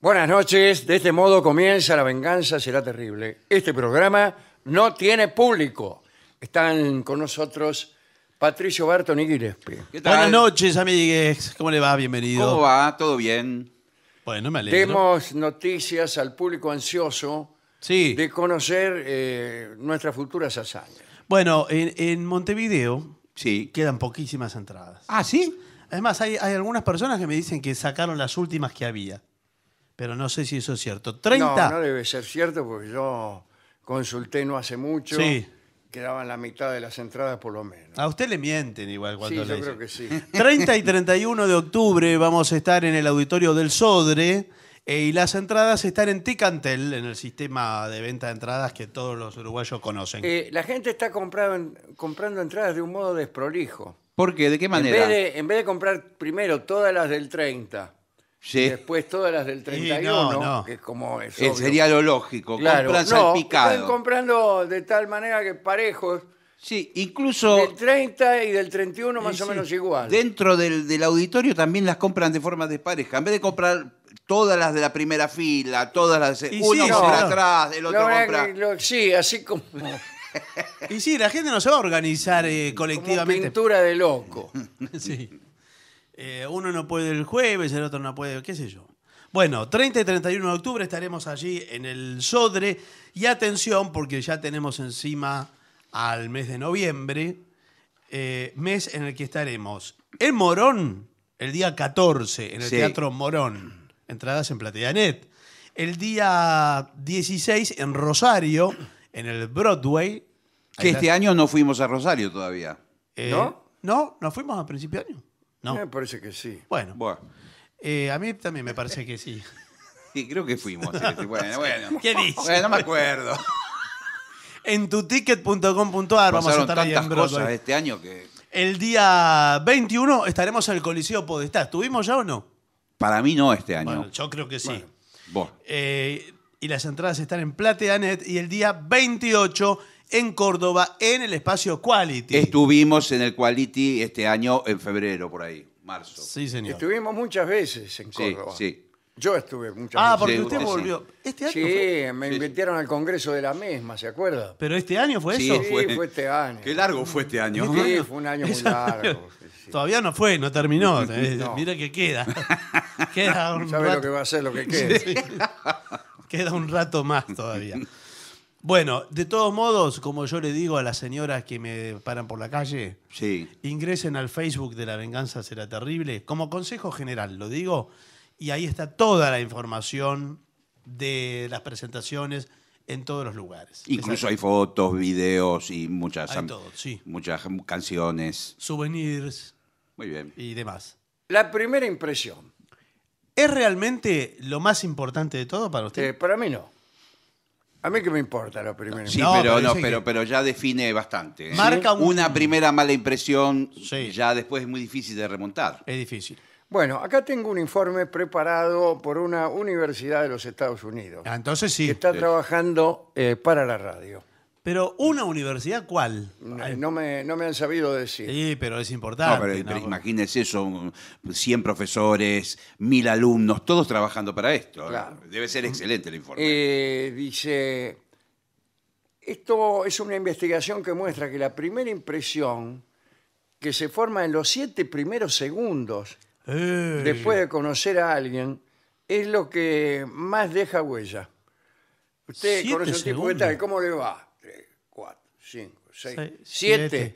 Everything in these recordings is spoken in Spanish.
Buenas noches, de este modo comienza La venganza será terrible. Este programa no tiene público. Están con nosotros Patricio Barton y Buenas noches, amigues. ¿Cómo le va? Bienvenido. ¿Cómo va? ¿Todo bien? Bueno, me alegro. Demos noticias al público ansioso de conocer eh, nuestras futuras hazañas. Bueno, en, Montevideo Sí. quedan poquísimas entradas. Ah, ¿sí? Además, hay algunas personas que me dicen que sacaron las últimas que había pero no sé si eso es cierto. 30. No, no debe ser cierto porque yo consulté no hace mucho. Sí. Quedaban la mitad de las entradas por lo menos. A usted le mienten igual cuando sí, yo creo que sí. 30 y 31 de octubre vamos a estar en el auditorio del Sodre eh, y las entradas están en Ticantel, en el sistema de venta de entradas que todos los uruguayos conocen. Eh, la gente está comprando, entradas de un modo desprolijo. ¿Por qué? ¿De qué manera? En vez de, en vez de comprar primero todas las del 30 Después todas las del 31, que es como eh, sería lo lógico. Compran salpicado. están comprando de tal manera que parejos Sí, incluso del 30 y del 31 más o menos igual. dentro del, auditorio también las compran de forma de pareja En vez de comprar todas las de la primera fila, todas las Uno sí, atrás, el otro sí, así como, Y sí, la gente no se va a organizar eh, Colectivamente colectivamente. pintura de loco. Sí. Eh, uno no puede el jueves, el otro no puede, qué sé yo. Bueno, 30 y 31 de octubre estaremos allí en el Sodre. Y atención, porque ya tenemos encima al mes de noviembre, eh, mes en el que estaremos en Morón, el día 14, en el Teatro Morón, entradas en Plateanet. El día 16 en Rosario, en el Broadway. Que este año no fuimos a Rosario todavía. Eh, ¿No? No, nos fuimos a principio de año. Me parece que sí. Bueno, eh, a mí también me parece que sí. sí, creo que fuimos. Bueno, bueno. ¿Qué dices? Bueno, no me acuerdo. En tuticket.com.ar vamos a estar ahí en cosas este año que El día 21 estaremos en el Coliseo Podestá. ¿Estuvimos ya o no? para mí no este año. yo creo que sí. Eh, y las entradas están en Plateanet y el día 28 en Córdoba en el espacio Quality. Estuvimos en el Quality este año en febrero, por ahí, marzo. Sí, señor. Estuvimos muchas veces en Córdoba. sí. Yo estuve muchas ah, veces. Ah, porque usted usted volvió. Este año Sí, me invitaron al Congreso de la misma, ¿se acuerda? Pero este año fue eso. Sí, fue este año. Qué largo fue este año. Sí, fue un año muy largo. Todavía no fue, no terminó. Eh, mira que queda. queda un lo que va a ser lo que queda un rato más todavía. Bueno, de todos modos, como yo le digo a las señoras que me paran por la calle, ingresen al Facebook de La Venganza Será Terrible, como consejo general, lo digo, y ahí está toda la información de las presentaciones en todos los lugares. Incluso hay fotos, videos y muchas, muchas canciones. Souvenirs Muy bien. y demás. La primera impresión. ¿Es realmente lo más importante de todo para usted? Eh, para mí no. A mí que me importa lo primero Sí, pero, no, pero, ya define bastante. ¿eh? Marca una primera mala impresión, ya después es muy difícil de remontar. Es difícil. Bueno, acá tengo un informe preparado por una universidad de los Estados Unidos ah, Entonces que está trabajando eh, para la radio. Pero una universidad, ¿cuál? No, me, han sabido decir. Sí, pero es importante. No, pero, imagínense eso, 100 profesores, 1000 alumnos, todos trabajando para esto. Debe ser excelente el informe. Eh, dice, esto es una investigación que muestra que la primera impresión que se forma en los siete primeros segundos eh. después de conocer a alguien es lo que más deja huella. Usted conoce tipo, ¿Cómo le va? cinco, seis, siete.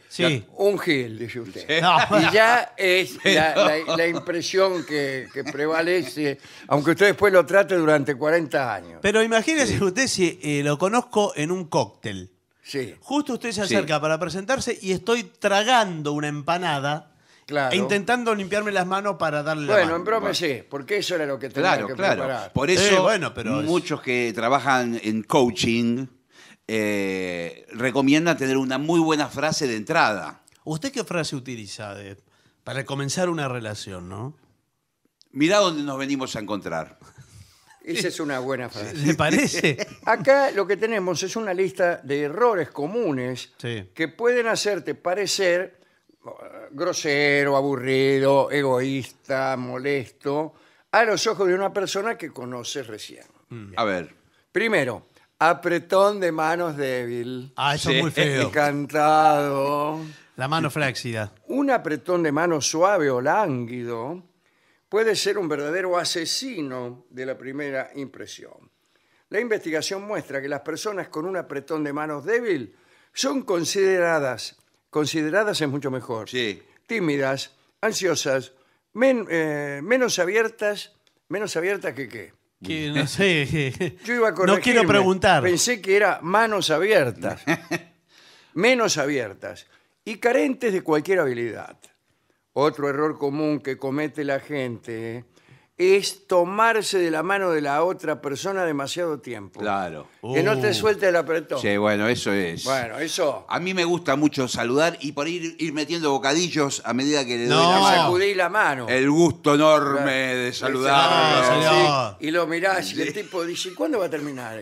Un gil, dice usted. Y ya es la, impresión que, prevalece, aunque usted después lo trate durante 40 años. Pero imagínese usted si eh, lo conozco en un cóctel. Sí, Justo usted se acerca para presentarse y estoy tragando una empanada claro. e intentando limpiarme las manos para darle la Bueno, en broma sí, porque eso era lo que tenía Claro, que claro. Por eso, bueno, pero muchos que trabajan en coaching eh, recomienda tener una muy buena frase de entrada. ¿Usted qué frase utiliza para comenzar una relación, no? Mirá dónde nos venimos a encontrar. Esa es una buena frase. ¿Le parece? Acá lo que tenemos es una lista de errores comunes que pueden hacerte parecer eh, grosero, aburrido, egoísta, molesto, a los ojos de una persona que conoces recién. A ver, Primero, apretón de manos débil. Ah, eso es muy feo. Encantado. La mano flexida. Un apretón de manos suave o lánguido puede ser un verdadero asesino de la primera impresión. La investigación muestra que las personas con un apretón de manos débil son consideradas, consideradas es mucho mejor, Sí. tímidas, ansiosas, eh, menos abiertas, menos abiertas que qué no sé. Yo iba a No quiero preguntar. Pensé que era manos abiertas, menos abiertas y carentes de cualquier habilidad. Otro error común que comete la gente es tomarse de la mano de la otra persona demasiado tiempo. Claro. Que no te uh. suelte el apretón. Sí, bueno, eso es. Bueno, eso. A mí me gusta mucho saludar y por ir, ir metiendo bocadillos a medida que le doy la mano. la mano. El gusto enorme de saludar Y lo mirás y el tipo dice, ¿cuándo va a terminar?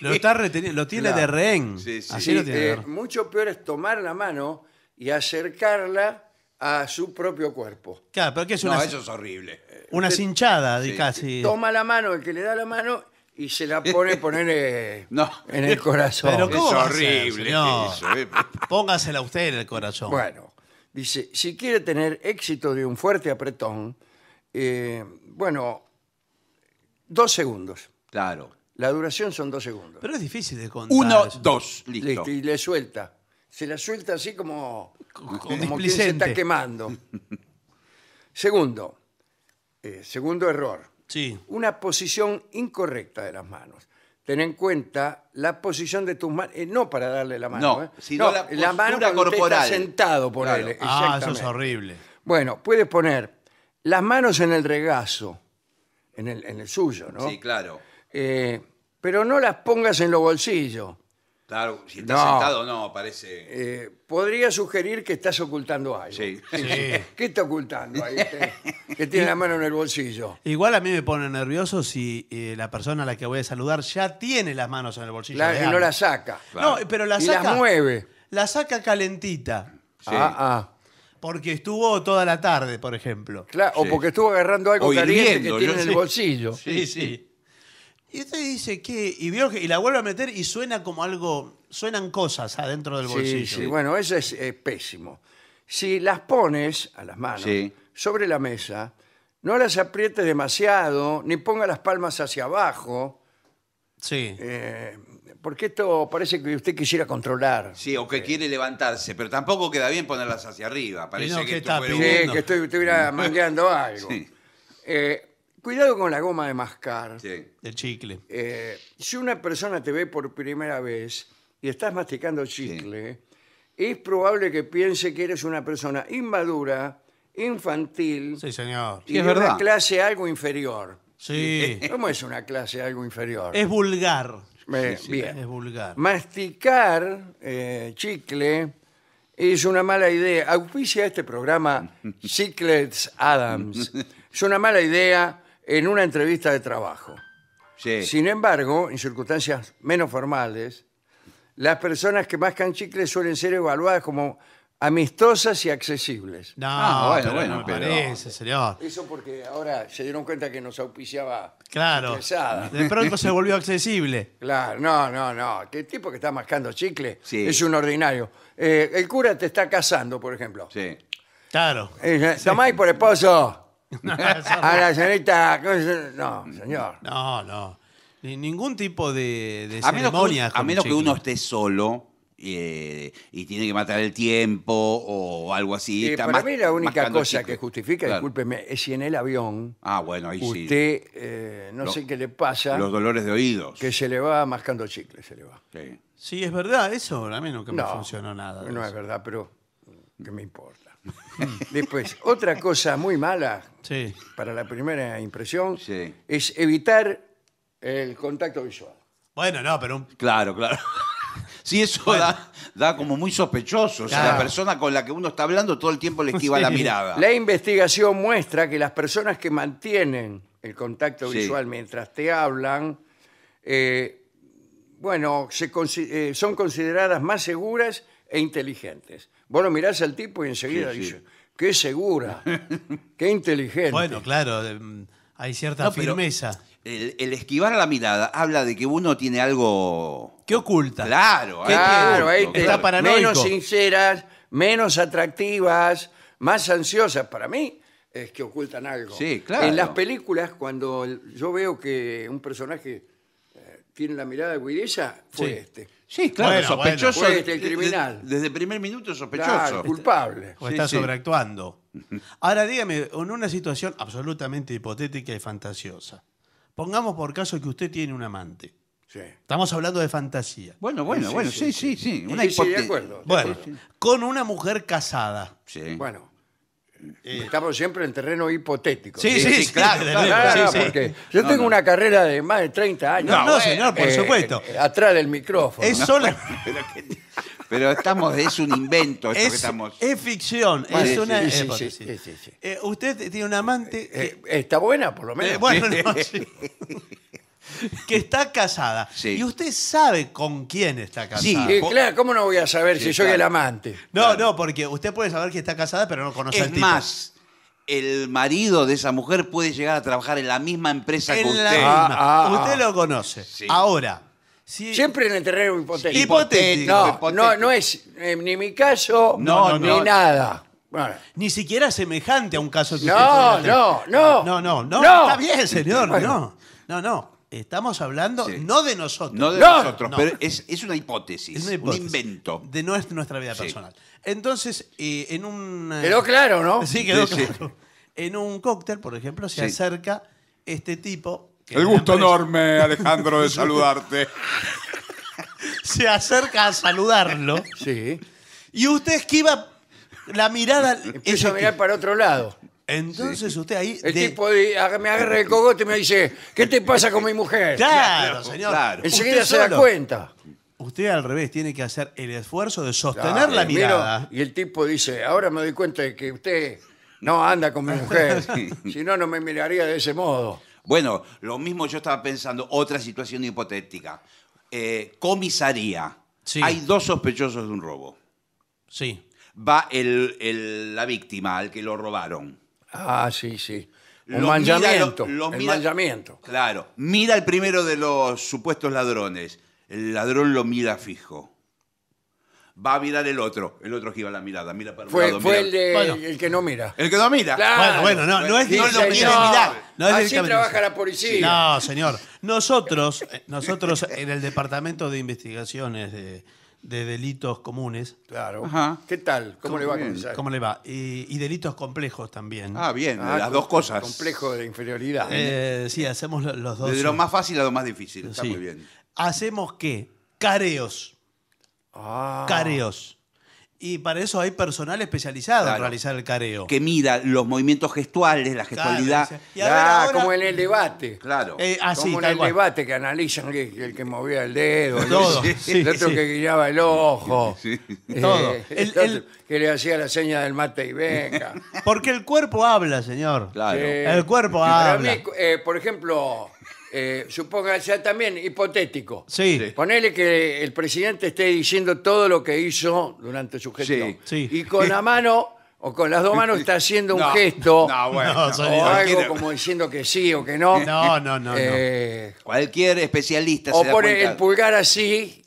lo está reteniendo, lo tiene de eh, rehén. Así lo mucho peor es tomar la mano y acercarla a su propio cuerpo. Claro, pero que es una, eso es horrible. Una cinchada de casi. Toma la mano, el que le da la mano, y se la pone poner eh, en el corazón. Pero Es horrible eso, eh. Póngasela usted en el corazón. Bueno, dice, si quiere tener éxito de un fuerte apretón, eh, bueno, dos segundos. Claro. La duración son dos segundos. Pero es difícil de contar. Uno, dos, listo. y le suelta. Se la suelta así como, como quien se está quemando. Segundo, eh, segundo error. Sí. Una posición incorrecta de las manos. Ten en cuenta la posición de tus manos, eh, no para darle la mano, eh. sino la postura mano corporal. sentado por Ah, eso es horrible. Bueno, puedes poner las manos en el regazo, en el, suyo, ¿no? Sí, claro. pero no las pongas en los bolsillos, Claro, si estás sentado no, parece... Eh, podría sugerir que estás ocultando algo. Sí. ¿Qué está ocultando ahí? que tiene la mano en el bolsillo. Igual a mí me pone nervioso si eh, la persona a la que voy a saludar ya tiene las manos en el bolsillo. La- y no la saca. No, pero la Y La mueve. La saca calentita. Sí. Ah, ah. Porque estuvo toda la tarde, por ejemplo. Claro, O porque estuvo agarrando algo caliente que tiene en el bolsillo. Sí, sí. Y usted dice que. Y, y la vuelve a meter y suena como algo. Suenan cosas adentro del bolsillo. Sí, sí, bueno, eso es pésimo. Si las pones a las manos sobre la mesa, no las aprietes demasiado, ni ponga las palmas hacia abajo, Sí. Eh, porque esto parece que usted quisiera controlar. Sí, o que eh. quiere levantarse, pero tampoco queda bien ponerlas hacia arriba. Parece que está Sí, que estuviera mangueando algo. Sí. Eh, Cuidado con la goma de mascar. Sí. De chicle. Eh, si una persona te ve por primera vez y estás masticando chicle, es probable que piense que eres una persona inmadura, infantil Sí, señor. y es de una clase algo inferior. Sí. ¿Cómo es una clase algo inferior? Es vulgar. bien. Es vulgar. Masticar eh, chicle es una mala idea. Auspicia este programa Chiclets Adams. Es una mala idea en una entrevista de trabajo. Sí. Sin embargo, en circunstancias menos formales, las personas que mascan chicle suelen ser evaluadas como amistosas y accesibles. No, ah, bueno, bueno, no parece, señor. Eso porque ahora se dieron cuenta que nos auspiciaba. Claro. De pronto se volvió accesible. Claro, no, no, no. ¿Qué tipo que está mascando chicle Sí. es un ordinario. Eh, el cura te está casando, por ejemplo. Sí. Claro. Eh, por esposo a la señorita. No, señor. No, no. ningún tipo de, de A menos, que, uno esté solo eh, y tiene que matar el tiempo o algo así. para mí la única cosa que justifica, discúlpeme, es si en el avión Ah, bueno, ahí sí. usted, eh, no sé qué le pasa, Los dolores de oídos. que se le va mascando chicle, se le va. Sí. es verdad, eso a mí no me funcionó nada. No es verdad, pero ¿qué me importa? Después, pues, otra cosa muy mala para la primera impresión es evitar el contacto visual. Bueno, no, pero Claro, claro. Sí, eso da, como muy sospechoso. O sea, la persona con la que uno está hablando todo el tiempo le esquiva la mirada. La investigación muestra que las personas que mantienen el contacto visual mientras te hablan, eh, bueno, eh, son consideradas más seguras e inteligentes. Vos lo mirás al tipo y enseguida dices, qué segura, qué inteligente. Bueno, claro, mm, hay cierta firmeza. El, esquivar la mirada habla de que uno tiene algo. ¿Qué oculta? Claro, claro, menos sinceras, menos atractivas, más ansiosas para mí es que ocultan algo. Sí, claro. En las películas cuando yo veo que un personaje tiene la mirada de Guidesa fue este. Sí, claro, sospechoso. Este el criminal. Desde, el primer minuto sospechoso. culpable. O está sobreactuando. Ahora dígame, en una situación absolutamente hipotética y fantasiosa. Pongamos por caso que usted tiene un amante. Sí. Estamos hablando de fantasía. Bueno, bueno, bueno, sí, sí, sí. Una Sí, de acuerdo. Bueno, con una mujer casada. Sí. Bueno, eh, estamos siempre en terreno hipotético. Sí, sí, claro. yo tengo una carrera de más de 30 años. No, señor, por eh, supuesto. Eh, atrás del micrófono. Es solo... pero, estamos, es un invento es, estamos... Es ficción, es una... usted tiene un amante... está buena, por lo menos. bueno, que está casada. Y usted sabe con quién está casada. Sí, eh, claro, ¿cómo no voy a saber si soy el amante? No, no, porque usted puede saber que está casada, pero no conoce al tipo. más, el marido de esa mujer puede llegar a trabajar en la misma empresa que usted. Ah, ah, ah. usted lo conoce. Ahora. Siempre en el terreno hipotético. Hipotético. No, No, es eh, ni mi caso, no, ni nada. Ni siquiera semejante a un caso que no, usted no, no, no, no, no, no, está bien, señor, no, no, no. Estamos hablando no de nosotros. No de nosotros, pero es, una hipótesis, Es un invento. De nuestra, vida personal. Entonces, eh, en un. Eh, claro, ¿no? Sí, quedó En un cóctel, por ejemplo, se acerca este tipo. El gusto enorme, Alejandro, de saludarte. Se acerca a saludarlo Sí. y usted esquiva la mirada. Empiezo a mirar para otro lado. Entonces usted ahí... El tipo me agarra el cogote y me dice, ¿qué te pasa con mi mujer? Claro, señor. Enseguida se da cuenta. Usted al revés tiene que hacer el esfuerzo de sostener la mirada. y el tipo dice, ahora me doy cuenta de que usted no anda con mi mujer, si no, no me miraría de ese modo. Bueno, lo mismo yo estaba pensando, otra situación hipotética. Eh, comisaría. Hay dos sospechosos de un robo. Sí. Va la víctima al que lo robaron. Ah, sí, sí. Un manchamiento. el Claro, mira el primero de los supuestos ladrones. El ladrón lo mira fijo. Va a mirar el otro. El otro gira la mirada, mira para un fue el, el que no mira. El que no mira. Claro. Bueno, bueno, no, no es no lo mira mirar. no es Así trabaja la policía. No, señor. Nosotros, eh, nosotros en el departamento de investigaciones de, de delitos comunes. Claro. ¿Qué tal? ¿Cómo, le va a ¿Cómo le va? Y, delitos complejos también. Ah, bien, ah, las dos cosas. Complejo de inferioridad. Eh, sí, hacemos los dos. De lo más fácil a lo más difícil. Está muy bien. Hacemos qué? Careos. Ah, Careos. Y para eso hay personal especializado en realizar el careo. Que mira los movimientos gestuales, la gestualidad. como en el debate. Claro. Eh, ah, como en el debate que analizan el que movía el dedo, El, otro que guiaba el ojo. Eh, Todo. El, que le hacía la seña del mate y venga. Porque el cuerpo habla, señor. Claro. el cuerpo habla. Mí, eh, por ejemplo, eh, que sea también hipotético. Sí. Ponele que el presidente esté diciendo todo lo que hizo durante su gestión. Y con la mano o con las dos manos está haciendo un gesto o algo como diciendo que sí o que no. No, no, eh, Cualquier especialista O pone el pulgar así,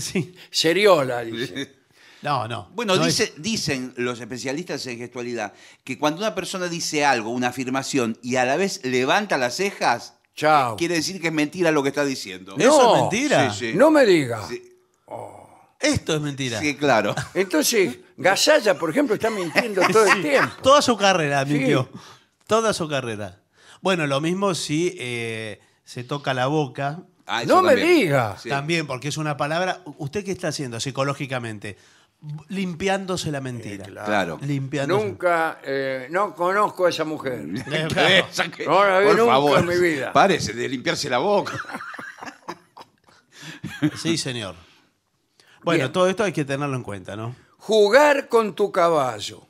Sí. seriola, dice. No, no. Bueno, dicen los especialistas en gestualidad que cuando una persona dice algo, una afirmación, y a la vez levanta las cejas, eh, quiere decir que es mentira lo que está diciendo. No, Eso es mentira. No me diga. Oh. Esto es mentira. Sí, claro. Entonces, Gasalla, por ejemplo, está mintiendo todo el tiempo. Toda su carrera mintió. Toda su carrera. Bueno, lo mismo si eh, se toca la boca. Ah, no me diga. También, porque es una palabra. ¿Usted qué está haciendo psicológicamente? limpiándose la eh, mentira. Claro. Limpiándose. Nunca, eh, no conozco a esa mujer. por favor, en de limpiarse la boca. Sí, señor. Bueno, todo esto hay que tenerlo en cuenta, ¿no? Jugar con tu caballo.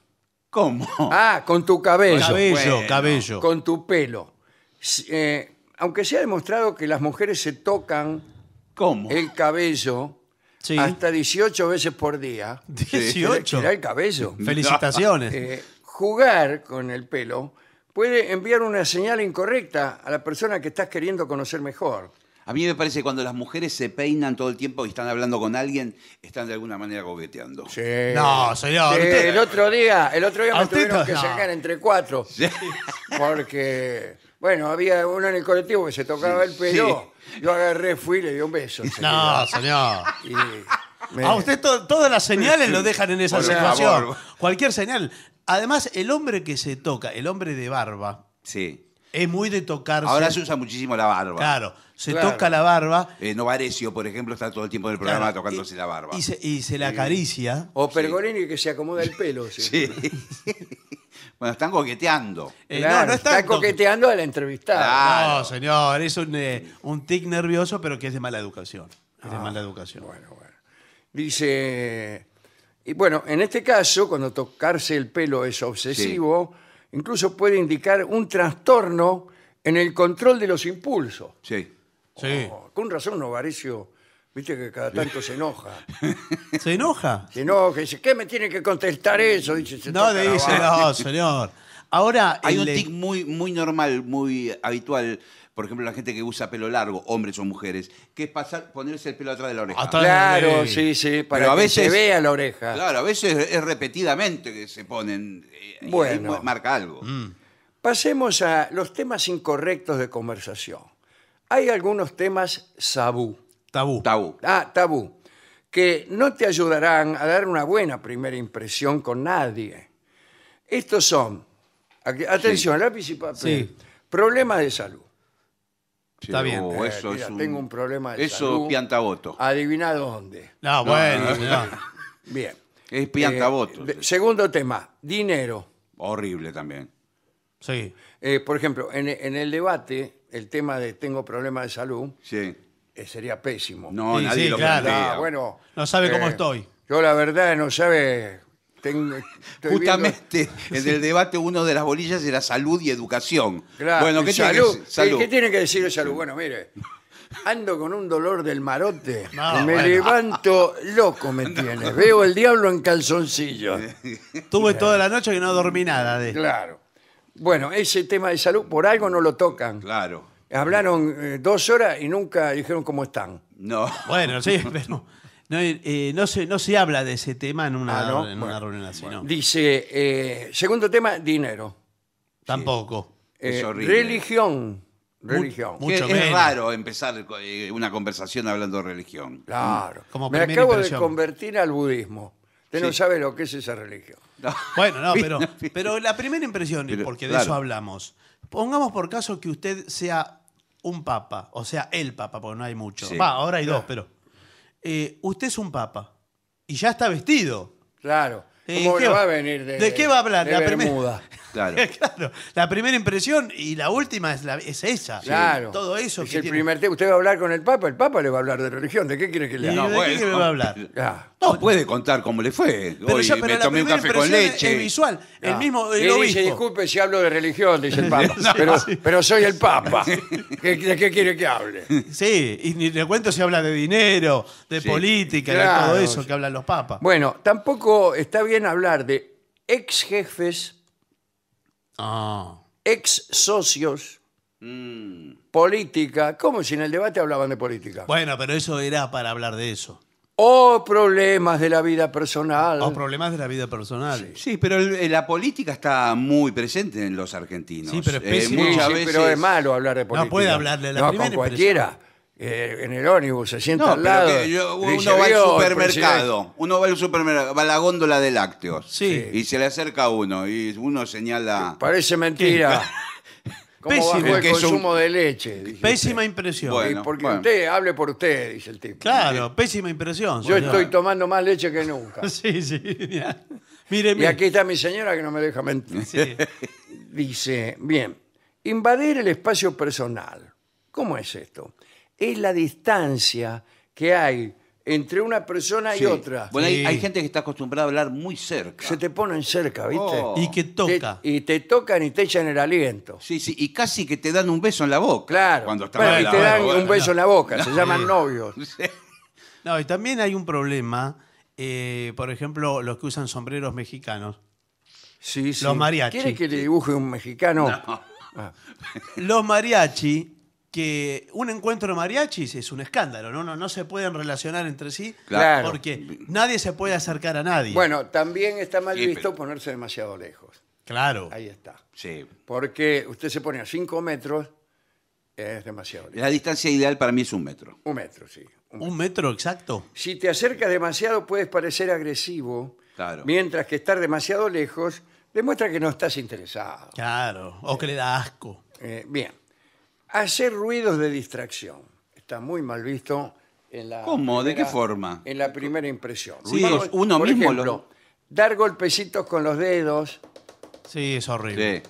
¿Cómo? Ah, con tu cabello. Cabello, cabello. Con tu pelo. Eh, aunque se ha demostrado que las mujeres se tocan ¿Cómo? el cabello hasta 18 veces por día. 18. el cabello. Felicitaciones. Eh, jugar con el pelo puede enviar una señal incorrecta a la persona que estás queriendo conocer mejor. A mí me parece que cuando las mujeres se peinan todo el tiempo y están hablando con alguien, están de alguna manera gobeteando. Sí. No, señor. El otro día, el otro día ah, me que sacar entre cuatro. Porque bueno, había uno en el colectivo que se tocaba el pelo. Yo agarré, fui y le di un beso. No, señor. A ah, usted todas las señales lo dejan en esa situación. Cualquier señal. Además, el hombre que se toca, el hombre de barba, Sí. es muy de tocarse. Ahora se usa muchísimo la barba. Claro, se toca la barba. Eh, Novarecio, por ejemplo, está todo el tiempo en el programa tocándose la barba. Y se, y se la acaricia. O Pergolini que se acomoda el pelo. sí. Sí. Bueno, están coqueteando. Eh, no, no están está coqueteando a la entrevistada. No, señor, es un, eh, un tic nervioso, pero que es de mala educación. Es de ah, mala educación. Bueno, bueno. Dice, y bueno, en este caso, cuando tocarse el pelo es obsesivo, incluso puede indicar un trastorno en el control de los impulsos. Sí. Sí. Oh, con razón, pareció. Viste que cada tanto se enoja. ¿Se enoja? Se enoja, dice, ¿qué me tiene que contestar eso? Dice, no, le dice, no, señor. Ahora Hay un tic muy, muy normal, muy habitual. Por ejemplo, la gente que usa pelo largo, hombres o mujeres, que es ponerse el pelo atrás de la oreja. Claro, sí, sí, para que se vea la oreja. Claro, a veces es repetidamente que se ponen. Eh, y Bueno. marca algo. Mm. Pasemos a los temas incorrectos de conversación. Hay algunos temas sabú. Tabú. Tabú. Ah, tabú. Que no te ayudarán a dar una buena primera impresión con nadie. Estos son, atención, lápiz y papel, Sí. problemas de salud. Está bien. Oh, eh, tengo un problema de salud. eso salud. piantaboto. Adivina dónde. No, bueno, Bien. Es piantaboto. Eh, segundo tema, dinero. Horrible también. Sí. Eh, por ejemplo, en, en el debate, el tema de tengo problemas de salud, Sí. Eh, sería pésimo. No, nadie lo bueno, No sabe cómo eh, estoy. Yo la verdad no sabe. tengo- Justamente en el debate uno de las bolillas era salud y educación. Claro, bueno, ¿qué tiene que- salud. ¿Qué- tiene que decir de salud? Bueno, mire, ando con un dolor del marote. me levanto loco, me tiene. Veo el diablo en calzoncillo Tuve toda la noche que no dormí nada de Claro. Bueno, ese tema de salud por algo no lo tocan. Claro. Hablaron eh, dos horas y nunca dijeron cómo están. No. Bueno, sí, pero no, eh, eh, no se, habla de ese tema en una, ah, reunión así, ¿no? Dice, segundo tema, dinero. Tampoco. Es religión. Religión. Mucho es raro empezar una conversación hablando de religión. claro. Mm, Me acabo de convertir al budismo. Usted no sabe lo que es esa religión. Bueno, no, pero, pero la primera impresión, porque de eso hablamos. Pongamos por caso que usted sea un papa, o sea, el papa, porque no hay mucho. Va, ahora hay dos, pero. Eh, usted es un papa y ya está vestido. Claro. Eh, ¿Cómo va? a venir de, ¿De qué va a hablar? De la Bermuda. Claro. La primera impresión y la última es, esa. Claro. Todo eso. el primer Usted va a hablar con el Papa, el Papa le va a hablar de religión. ¿De qué quiere que le hable? No, ¿De qué, le va a hablar? No puede contar cómo le fue. Pero Hoy me tomé un café con leche. Es visual. El mismo. El dice, disculpe si hablo de religión, dice el Papa. pero, soy el Papa. ¿De qué quiere que hable? Sí, y ni le cuento si habla de dinero, de política, de todo eso que hablan los papas. Bueno, tampoco está bien hablar de ex jefes Ah. Ex socios, mm. política. ¿Cómo si en el debate hablaban de política? Bueno, pero eso era para hablar de eso. O problemas de la vida personal. O problemas de la vida personal. Sí, pero eh, la política está muy presente en los argentinos. Sí, pero es eh, pero es malo hablar de política. No puede hablarle la No, primera cualquiera. Eh, en el ónibus se sienta al lado. uno va al supermercado, uno va al supermercado, va a la góndola de lácteos. Sí. Y se le acerca a uno y uno señala. Parece mentira. el consumo de leche? Pésima impresión. porque usted hable por usted, dice el tipo. Claro, pésima impresión. Yo estoy tomando más leche que nunca. Sí, sí. Mire, Y aquí está mi señora que no me deja mentir. Dice, bien, invadir el espacio personal. ¿Cómo es esto? es la distancia que hay entre una persona y otra. Bueno, hay, gente que está acostumbrada a hablar muy cerca. Se te ponen cerca, ¿viste? Oh. Y que toca. y te tocan y te echan el aliento. Sí, sí, y casi que te dan un beso en la boca. Claro. Cuando y te dan un beso en la boca, se llaman novios. No, y también hay un problema, eh, por ejemplo, los que usan sombreros mexicanos. Sí, sí. Los mariachi ¿Quieres que le dibuje un mexicano? Ah. Los mariachi que un encuentro de mariachis es un escándalo, ¿no? No, no se pueden relacionar entre sí porque nadie se puede acercar a nadie. Bueno, también está mal visto ponerse demasiado lejos. Claro. Ahí está. Sí. Porque usted se pone a cinco metros, es demasiado lejos. La distancia ideal para mí es un metro. Un metro, sí. Un metro, exacto. Si te acercas demasiado puedes parecer agresivo, claro. mientras que estar demasiado lejos demuestra que no estás interesado. Claro, o que le da asco. Eh, bien hacer ruidos de distracción. Está muy mal visto en la ¿Cómo? ¿De qué forma? En la primera impresión. Sí, uno dar golpecitos con los dedos Sí, es horrible.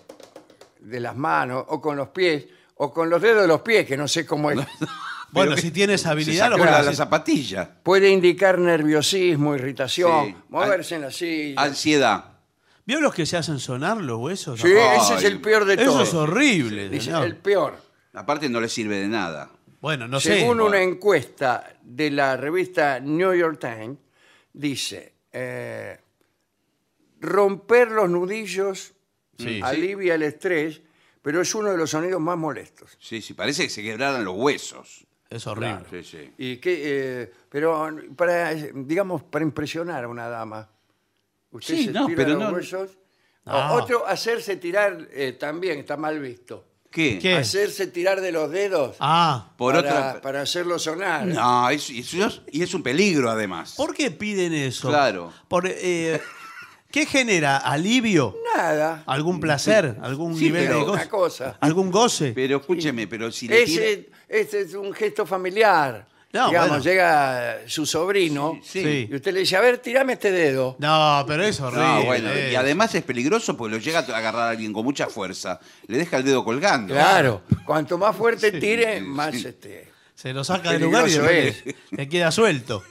de las manos o con los pies o con los dedos de los pies, que no sé cómo es. Bueno, si tienes habilidad, lo que la, zapatilla. Puede indicar nerviosismo, irritación, moverse en la silla. Ansiedad. ¿Vio los que se hacen sonar los huesos? Sí, ese es el peor de Eso es horrible, el peor. Aparte no le sirve de nada. Bueno, no Según una encuesta de la revista New York Times, dice, eh, romper los nudillos alivia el estrés, pero es uno de los sonidos más molestos. Sí, sí, parece que se quebraran los huesos. Es horrible. Y que, eh, pero para, digamos, para impresionar a una dama, usted se tira los huesos. Otro, hacerse tirar eh, también está mal visto. ¿Qué? Hacerse tirar de los dedos Ah. para, para hacerlo sonar. No, y es un peligro además. ¿Por qué piden eso? Claro. Eh, ¿Qué genera? ¿Alivio? Nada. ¿Algún placer? ¿Algún nivel de goce? cosa. ¿Algún goce? Pero escúcheme, pero si le tira- Ese, ese es un gesto familiar. No, Digamos, llega su sobrino y usted le dice, a ver, tirame este dedo. No, pero eso horrible. bueno, y además es peligroso porque lo llega a agarrar a alguien con mucha fuerza. Le deja el dedo colgando. Claro, cuanto más fuerte tire, más este. Se lo saca del lugar y queda suelto.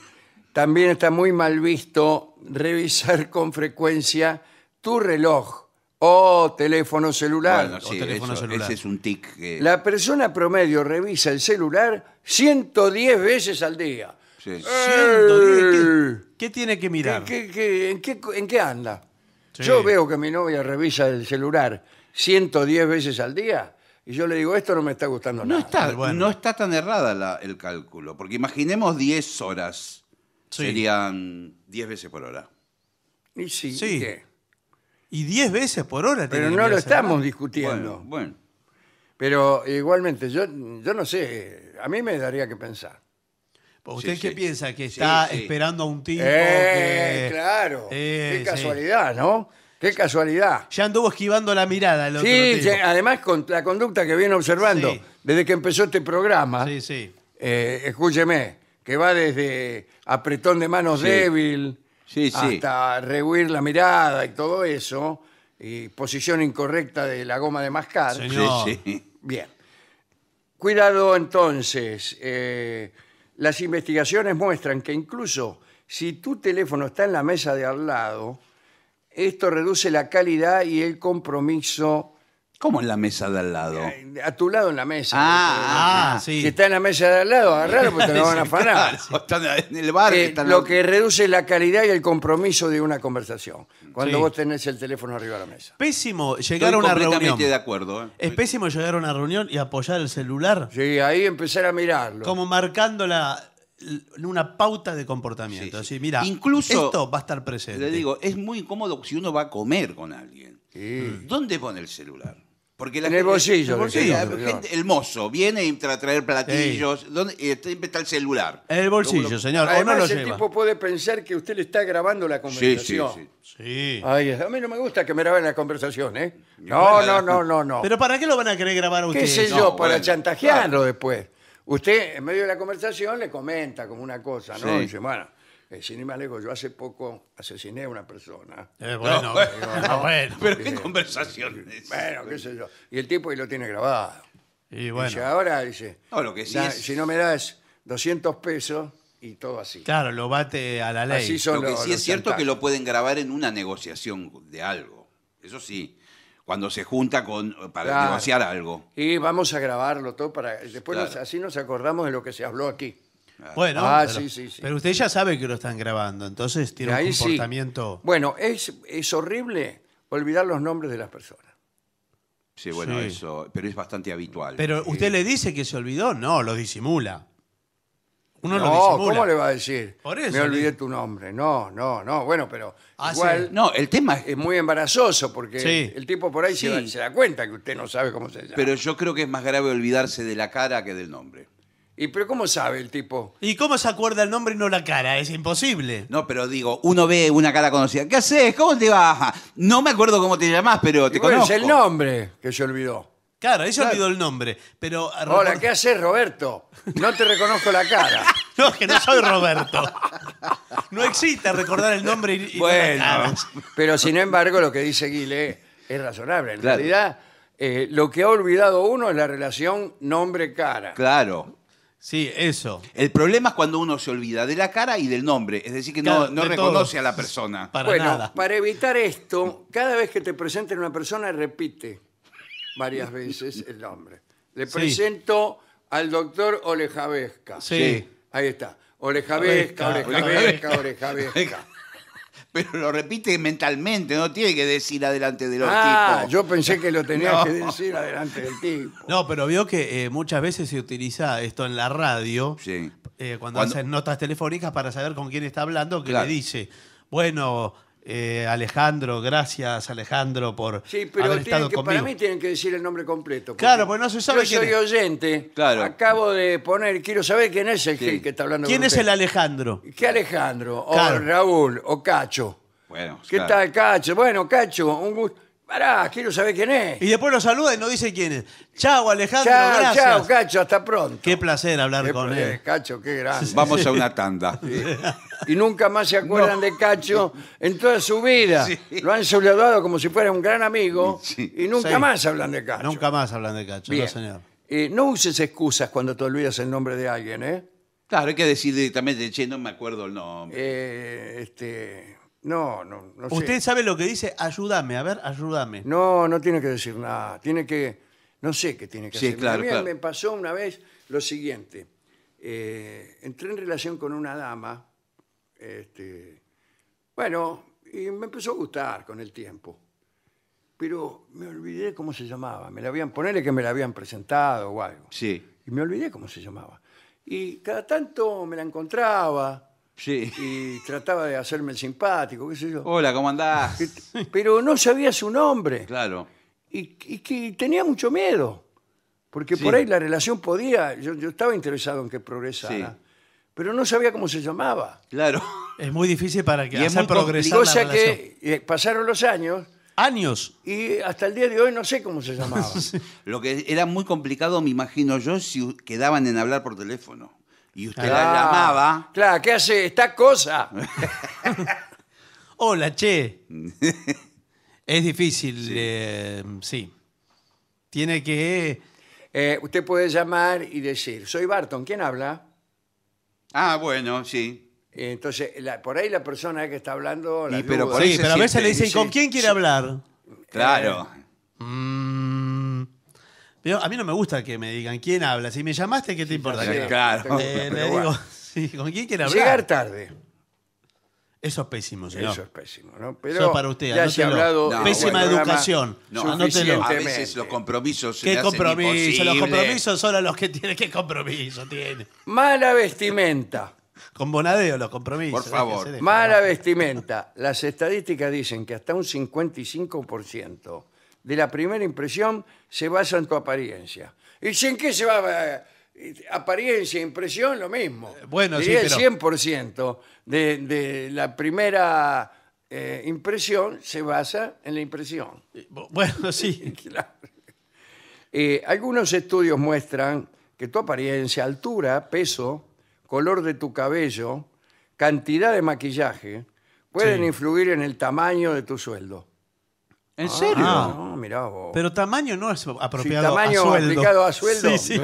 También está muy mal visto revisar con frecuencia tu reloj o teléfono celular. Bueno, teléfono celular. Ese es un tic. La persona promedio revisa el celular 110 veces al día. Eh. qué- tiene que mirar? en, qué, anda? Yo veo que mi novia revisa el celular 110 veces al día y yo le digo, esto no me está gustando No nada. está, no está tan errada el cálculo, porque imaginemos 10 horas. Serían 10 veces por hora. Y sí, ¿y Sí. qué? Y 10 veces por hora. Pero no lo estamos discutiendo. Bueno, Pero igualmente, yo, yo no sé, a mí me daría que pensar. Pues ¿Usted qué piensa? ¿Que está esperando a un tipo? Eh, Claro. qué casualidad, ¿no? Qué casualidad. Ya anduvo esquivando la mirada. El otro sí, además con la conducta que viene observando desde que empezó este programa. Sí, sí. Eh, escúcheme, que va desde apretón de manos débil hasta rehuir la mirada y todo eso, y posición incorrecta de la goma de mascar. Sí, sí. Bien. Cuidado entonces, eh, las investigaciones muestran que incluso si tu teléfono está en la mesa de al lado, esto reduce la calidad y el compromiso ¿Cómo en la mesa de al lado? A tu lado en la mesa. Ah, ah, ah, sí. Si está en la mesa de al lado, agarralo porque te lo van a afanar. O están en el bar. lo que reduce la calidad y el compromiso de una conversación. Cuando vos tenés el teléfono arriba de la mesa. Pésimo llegar a una reunión. de acuerdo. Eh. Es pésimo llegar a una reunión y apoyar el celular Sí, ahí empezar a mirarlo. como marcando la, una pauta de comportamiento. mira, Incluso- esto va a estar presente. Le digo, es muy incómodo si uno va a comer con alguien. ¿Dónde pone el celular? Porque En el bolsillo, el, mozo viene a traer platillos. ¿dónde- y está el celular. En el bolsillo, señor. o no lo Además, el tipo puede pensar que usted le está grabando la Sí, sí, sí. Sí. a mí no me gusta que me graben la conversación, ¿eh? No, no, no, no, no. Pero ¿para qué lo van a querer grabar ¿Qué sé yo? para chantajearlo después. Usted, en medio de la conversación, le comenta como una cosa, ¿no? dice, bueno, sin yo hace poco asesiné a una persona. Eh, bueno, Pero qué eh, conversación Bueno, qué sé yo. Y el tipo y lo tiene grabado. Y bueno, ahora dice, lo que si no me das 200 pesos y todo así. claro, lo bate a la ley. sí es cierto que lo pueden grabar en una negociación de algo. Eso sí. Cuando se junta con eh, para negociar algo. Y vamos a grabarlo todo para... Después así nos acordamos de lo que se habló aquí. Bueno, ah, pero, usted ya sabe que lo están grabando, entonces tiene un comportamiento. Bueno, es, es horrible olvidar los nombres de las personas. Sí, bueno, eso. Pero es bastante habitual. Pero usted le dice que se olvidó, no, lo disimula. Uno lo no, ¿cómo le va a decir? Me olvidé tu nombre. No, no, no. Bueno, pero ah, No, el tema es. muy embarazoso porque el tipo por ahí se da cuenta que usted no sabe cómo se llama. Pero yo creo que es más grave olvidarse de la cara que del nombre. ¿Y pero cómo sabe el tipo? ¿Y cómo se acuerda el nombre y no la cara? Es imposible. No, pero digo, uno ve una cara conocida. ¿Qué haces? ¿Cómo te va? No me acuerdo cómo te llamas, pero te conozco. el nombre que se olvidó. Claro, ahí se olvidó el nombre, pero... Hola, eh, ¿qué haces, Roberto? No te reconozco la cara. No, que no soy Roberto. No existe recordar el nombre y, Bueno, pero sin embargo lo que dice Guile es razonable. En realidad, eh, lo que ha olvidado uno es la relación nombre-cara. Claro. Sí, eso. El problema es cuando uno se olvida de la cara y del nombre, es decir, que no, reconoce a la persona. Para bueno, para evitar esto, cada vez que te presenten una persona, repite varias veces el nombre. Le presento al doctor Olejavesca. Sí. Ahí está. Olejavesca, Olejavesca, Olejavesca. Olejavesca pero lo repite mentalmente, no tiene que decir adelante de los ah, tipos. Yo pensé que lo tenía que decir adelante del tipo. No, pero vio que eh, muchas veces se utiliza esto en la radio, eh, cuando, hacen notas telefónicas para saber con quién está hablando, que le dice, bueno, eh, Alejandro, gracias Alejandro por sí, pero haber Para mí tienen que decir el nombre completo. Claro, pues no se sabe. Yo soy oyente. Claro. Acabo de poner, quiero saber quién es el que está hablando. ¿Quién es el Alejandro? ¿Qué Alejandro? O Raúl o Cacho. Bueno. ¿Qué tal Cacho? Bueno, Cacho, un gusto. Pará, quiero saber quién es. Y después lo saluda y no dice quién es. Chao, Alejandro, Chao, gracias. chao, Cacho, hasta pronto. Qué placer hablar con él. Cacho, qué grande. Vamos a una tanda. Y nunca más se acuerdan de Cacho en toda su vida. Lo han saludado como si fuera un gran amigo y nunca más hablan de Cacho. Nunca más hablan de cacho, no señor. no uses excusas cuando te olvidas el nombre de alguien, ¿eh? Claro, hay que decir directamente, che, no me acuerdo el nombre. Eh, este, no, no, no Usted sabe lo que dice, ayúdame, a ver, ayúdame. No, no tiene que decir nada. Tiene que. No sé qué tiene que Sí, claro, A mí me pasó una vez lo siguiente. Eh, entré en relación con una dama. Este, bueno, y me empezó a gustar con el tiempo. Pero me olvidé cómo se llamaba. Me la habían, ponele que me la habían presentado o algo. Sí. Y me olvidé cómo se llamaba. Y cada tanto me la encontraba Sí. y trataba de hacerme el simpático, qué sé yo. Hola, ¿cómo andás? Pero no sabía su nombre. Claro. Y, que tenía mucho miedo, porque por ahí la relación podía, yo, estaba interesado en que progresara, pero no sabía cómo se llamaba. Claro. Es muy difícil para que Y es que eh, pasaron los años Años. y hasta el día de hoy no sé cómo se llamaba. Lo que era muy complicado, me imagino yo, si quedaban en hablar por teléfono y usted la llamaba. Claro, ¿qué hace esta cosa? Hola, che. es difícil, sí. Eh, Tiene que... Eh, usted puede llamar y decir, soy Barton, ¿quién habla? Ah, bueno, sí. Eh, entonces, por ahí la persona que está hablando... la pero Sí, pero a veces le dicen, ¿con quién quiere hablar? Claro. Mm a mí no me gusta que me digan quién habla. Si me llamaste, ¿qué te importa? claro. Eh, digo, ¿con quién quiere hablar? Llegar tarde. Eso es pésimo, señor. Eso es pésimo, ¿no? Eso para usted, ya se ha hablado... Pésima educación. No, A veces los compromisos ¿Qué compromiso? Los compromisos son a los que tiene. ¿Qué compromiso tiene? Mala vestimenta. Con Bonadeo los compromisos. Por favor. Mala vestimenta. Las estadísticas dicen que hasta un 55% de la primera impresión se basa en tu apariencia. ¿Y sin qué se basa eh, Apariencia, e impresión, lo mismo. Eh, bueno, sí, el 100% de, la primera eh, impresión se basa en la impresión. Bueno, sí. algunos estudios muestran que tu apariencia, altura, peso, color de tu cabello, cantidad de maquillaje, pueden influir en el tamaño de tu sueldo. ¿En ah, serio? no, mirá vos. Pero tamaño no es apropiado tamaño a sueldo. aplicado a sueldo. Sí,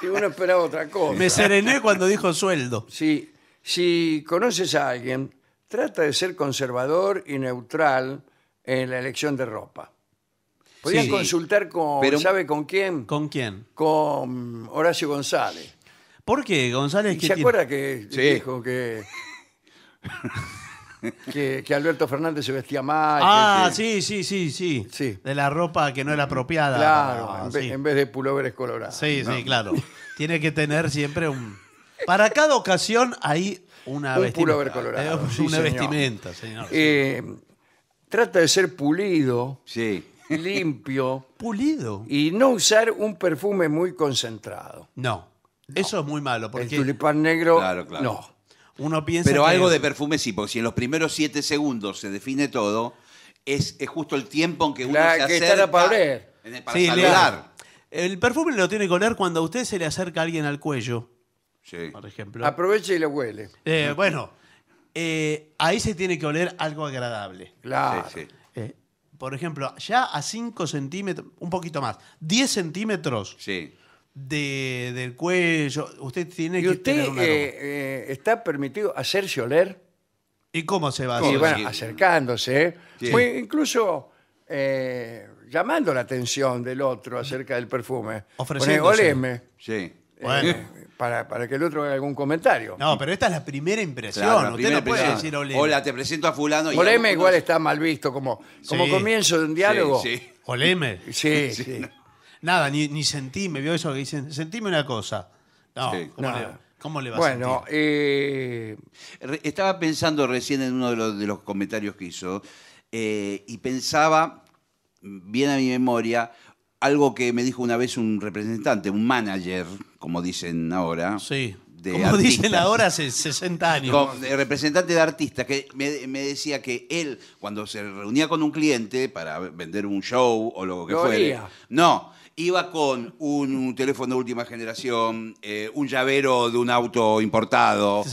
Si uno esperaba otra cosa. Me serené cuando dijo sueldo. Sí. si conoces a alguien, trata de ser conservador y neutral en la elección de ropa. Podían consultar con, Pero- ¿sabe con quién? ¿Con quién? Con Horacio González. ¿Por qué, González? ¿Se acuerda que dijo que que, Alberto Fernández se vestía mal. Ah, sí, sí, sí, sí, De la ropa que no era apropiada. Claro, en, ah, vez, de pulóveres colorados. Sí, sí, claro. Tiene que tener siempre un. Para cada ocasión hay una Un colorado, eh, una vestimenta, señor. Eh, trata de ser pulido, Sí. limpio ¿Pulido? y no usar un perfume muy concentrado. No. Eso es muy malo. Porque El tulipán negro, Claro, claro. no. Pero algo de perfume sí, porque si en los primeros siete segundos se define todo, es, justo el tiempo en que uno se acerca para oler. sí, saludar. el perfume lo tiene que oler cuando a usted se le acerca alguien al cuello. Sí. Por ejemplo. Aproveche y lo huele. Eh, bueno, eh, ahí se tiene que oler algo agradable. Claro. Sí, eh, por ejemplo, ya a 5 centímetros, un poquito más, 10 centímetros. Sí de, del cuello. Usted tiene ¿Y que usted eh, eh, está permitido hacerse oler? ¿Y cómo se va a bueno, acercándose, ¿eh? incluso llamando la atención del otro acerca del perfume. ofreciendo Sí. Bueno. para, para que el otro haga algún comentario. No, pero esta es la primera impresión. Usted no puede decir oleme. Hola, te presento a fulano. y Oleme igual está mal visto como, como comienzo de un diálogo. Sí, Oleme. sí nada, ni, sentí, me vio eso que dicen, sentíme una cosa. No, ¿cómo, le, va a Bueno, eh, Estaba pensando recién en uno de los, comentarios que hizo eh, y pensaba, bien a mi memoria, algo que me dijo una vez un representante, un manager, como dicen ahora. Sí. Como dicen ahora hace 60 años. representante de artista que me, decía que él, cuando se reunía con un cliente para vender un show o lo que fuera, no, iba con un, teléfono de última generación, eh, un llavero de un auto importado.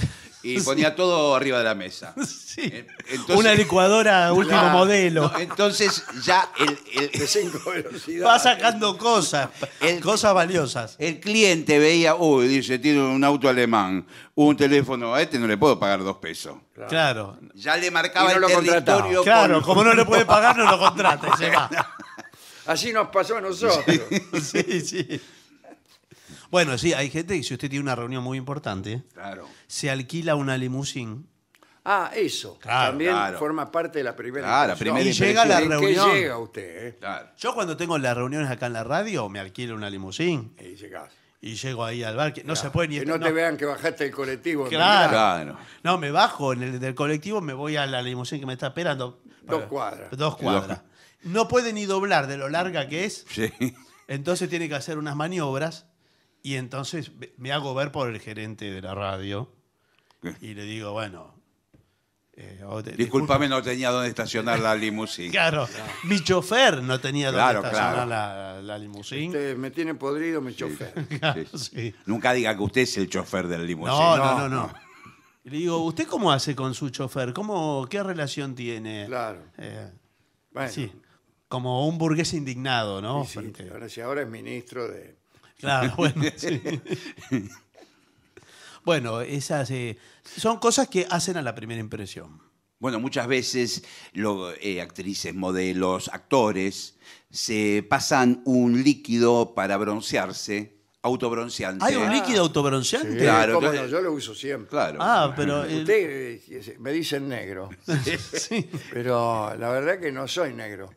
Y ponía todo arriba de la mesa. Eh, Una licuadora último modelo. entonces ya el- Va sacando cosas, cosas valiosas. El cliente veía, uy, dice, tiene un auto alemán, un teléfono, a este no le puedo pagar dos pesos. Claro. Ya le marcaba el Claro, como no le puede pagar, no lo contrata va. Así nos pasó a nosotros. sí, sí. Bueno, sí, hay gente que si usted tiene una reunión muy importante, Claro. se alquila una limusín Ah, eso. También forma parte de la primera Claro, primera y llega la reunión. usted? Eh? Yo cuando tengo las reuniones acá en la radio, me alquilo una limusín Y llegas. y llego ahí al bar. no se puede ni... Que no te vean que bajaste el colectivo. Claro. No, me bajo en el del colectivo, me voy a la limusín que me está esperando. Dos cuadras. Dos cuadras no puede ni doblar de lo larga que es. Sí. Entonces tiene que hacer unas maniobras y entonces me hago ver por el gerente de la radio y le digo, bueno... Eh, Disculpame, no tenía dónde estacionar la limusina. Claro, mi chofer no tenía dónde estacionar la, la limusina. Este, me tiene podrido mi chofer. sí. Nunca diga que usted es el chofer del limusín. no, no. no. no. le digo, ¿usted cómo hace con su chofer? ¿Cómo, ¿Qué relación tiene? Claro. Eh, bueno, sí como un burgués indignado, ¿no? Sí, ahora, ahora es ministro de... Claro, bueno, bueno, esas eh, son cosas que hacen a la primera impresión. Bueno, muchas veces lo, eh, actrices, modelos, actores se pasan un líquido para broncearse, autobronceante. ¿Hay un líquido ah, autobronceante? claro, yo lo uso siempre. Claro. Ah, pero eh, me dicen negro. sí. Pero la verdad que no soy negro.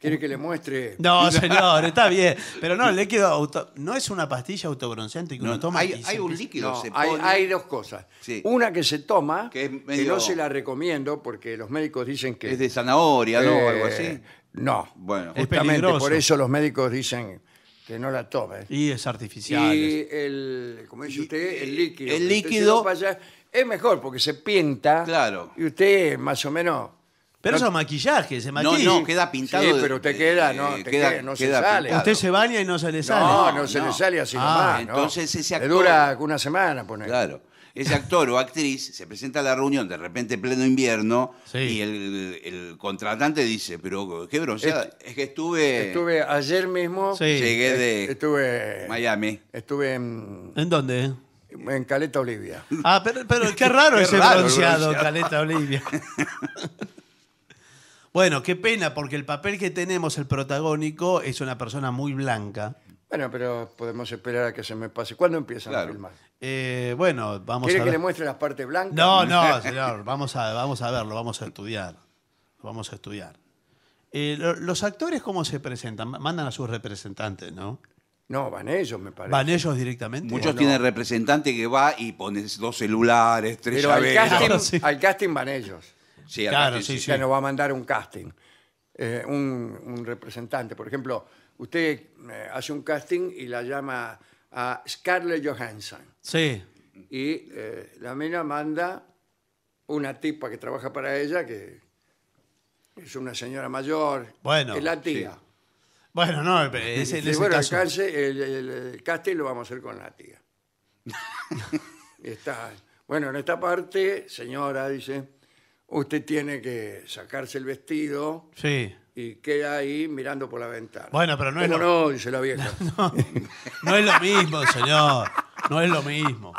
¿Quiere que le muestre? No, señor, está bien. Pero no, el líquido auto... no es una pastilla autobronceante que uno toma. Hay, un líquido. hay, dos cosas. Una que se toma, que, no se la recomiendo porque los médicos dicen que. Es de zanahoria, ¿no? Eh, Algo así. No. Bueno, justamente por eso los médicos dicen que no la tome. Y es artificial. Y el, como dice usted, el líquido. El líquido. es mejor porque se pinta. Claro. Y usted, más o menos pero eso es maquillaje, se maquilla. No, no, queda pintado. Sí, pero usted eh, queda, no, se sale. Usted se baña y no se le sale. No, no se le sale así ah, nomás. entonces ese actor- dura una semana, poner Claro. Ese actor o actriz se presenta a la reunión de repente pleno invierno y el, contratante dice, pero qué bronceada, es, que estuve, Estuve ayer mismo. llegué de Estuve. Miami. Estuve en, ¿En dónde? en Caleta Olivia. Ah, pero, qué raro ese pronunciado bronceado, Caleta Olivia. Bueno, qué pena, porque el papel que tenemos, el protagónico, es una persona muy blanca. Bueno, pero podemos esperar a que se me pase. ¿Cuándo empiezan a filmar? Eh, bueno, vamos a ¿Quiere que le muestre las partes blancas? No, no, señor, vamos a, vamos a verlo, vamos a estudiar. Vamos a estudiar. Eh, los actores, ¿cómo se presentan? Mandan a sus representantes, ¿no? No, van ellos, me parece. ¿Van ellos directamente? Muchos tienen representante que va y pones dos celulares, tres pero al casting van ellos. Sí, Claro, sí, no va a mandar un casting, eh, un, representante. Por ejemplo, usted eh, hace un casting y la llama a Scarlett Johansson. Sí. Y eh, la mina manda una tipa que trabaja para ella, que es una señora mayor. Bueno, Es la tía. Bueno, no, es, bueno, el, caso. el- casting lo vamos a hacer con la tía. está, bueno, en esta parte, señora, dice, usted tiene que sacarse el vestido y queda ahí mirando por la ventana. Bueno, pero no es lo- no? la No, es lo mismo, señor. No es lo mismo.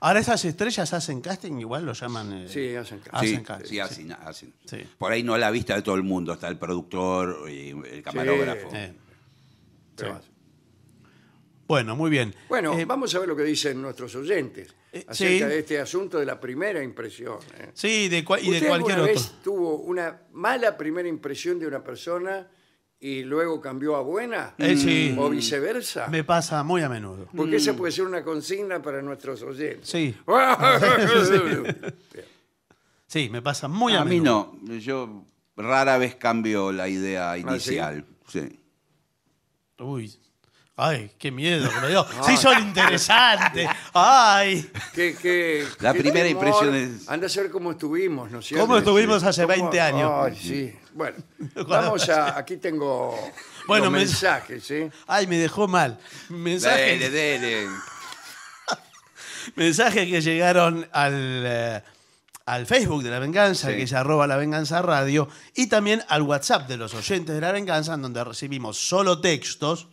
Ahora esas estrellas hacen casting, igual lo llaman. Eh, sí, hacen casting. Hacen Por ahí no a la vista de todo el mundo, está el productor, y el camarógrafo. Sí. Bueno, muy bien. Bueno, eh, vamos a ver lo que dicen nuestros oyentes eh, acerca de este asunto de la primera impresión. ¿eh? Sí, de y cualquier vez tuvo una mala primera impresión de una persona y luego cambió a buena? sí. ¿O viceversa? Me pasa muy a menudo. Porque esa mm. puede ser una consigna para nuestros oyentes. Sí. Sí, me pasa muy a, a mí no. Yo rara vez cambio la idea ¿Ah, inicial. sí? Uy, Ay, qué miedo que son dio. Ay. La primera impresión es- Anda a ser cómo estuvimos, ¿no es cierto? ¿Cómo estuvimos hace 20 años? Ay, sí. Bueno, vamos a... Aquí tengo Bueno, mensajes, ¿sí? Ay, me dejó mal. Mensajes, Dele, dele. mensajes que llegaron al, eh, al Facebook de La Venganza, que es arroba La Venganza Radio, y también al WhatsApp de los oyentes de La Venganza, en donde recibimos solo textos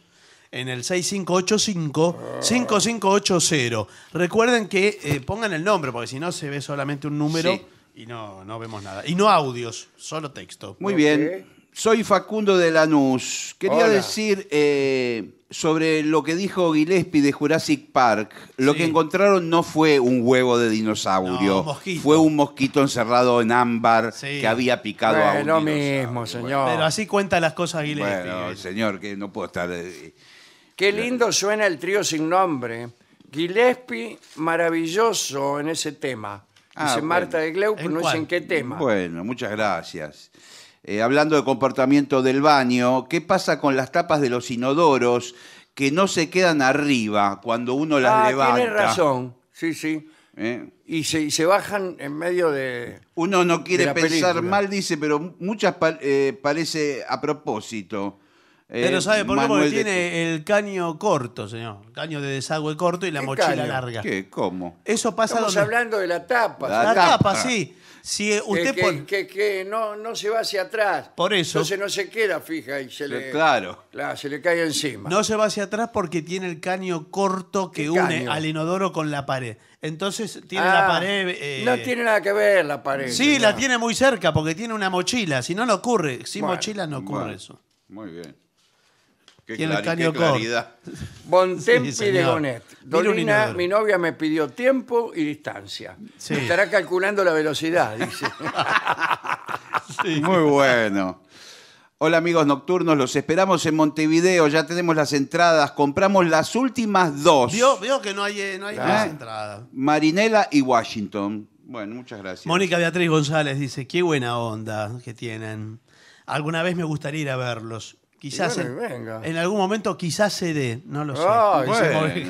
en el 6585-5580. Recuerden que eh, pongan el nombre, porque si no se ve solamente un número y no, no vemos nada. Y no audios, solo texto. Muy bien. Soy Facundo de Lanús. Quería decir eh, sobre lo que dijo Gillespie de Jurassic Park. Lo que encontraron no fue un huevo de dinosaurio. fue un mosquito encerrado en ámbar que había picado a un lo mismo, señor. Pero así cuenta las cosas Gillespie. Bueno, señor, que no puedo estar... Eh, Qué lindo suena el trío sin nombre. Gillespie, maravilloso en ese tema. Ah, dice Marta de Gleu, no sé en qué tema. Bueno, muchas gracias. Eh, hablando de comportamiento del baño, ¿qué pasa con las tapas de los inodoros que no se quedan arriba cuando uno las ah, levanta? razón, sí, sí. ¿Eh? Y, se, bajan en medio de. Uno no quiere pensar mal, dice, pero muchas eh, parece a propósito. Pero eh, ¿sabe por qué? tiene el caño corto, señor. Caño de desagüe corto y la mochila larga. ¿Qué? ¿Cómo? Eso pasa Estamos hablando de la tapa. La tapa, sí. Si eh, usted que, que- no, no se va hacia atrás. Por eso. Entonces no se queda fija y se le, Claro. Claro, se le cae encima. No se va hacia atrás porque tiene el caño corto que une al inodoro con la pared. Entonces tiene la ah, pared... Eh, no tiene nada que ver la pared. Sí, la tiene muy cerca porque tiene una mochila. Si no, no ocurre. Sin mochila no ocurre eso. Muy bien. Qué la de mi novia me pidió tiempo y distancia. Estará calculando la velocidad, dice. Muy bueno. Hola amigos nocturnos, los esperamos en Montevideo, ya tenemos las entradas, compramos las últimas dos. Vio, que no hay, eh, más entradas. Marinela y Washington. Bueno, muchas gracias. Mónica Beatriz González dice, qué buena onda que tienen. Alguna vez me gustaría ir a verlos. Quizás en, algún momento quizás se dé, no lo sé.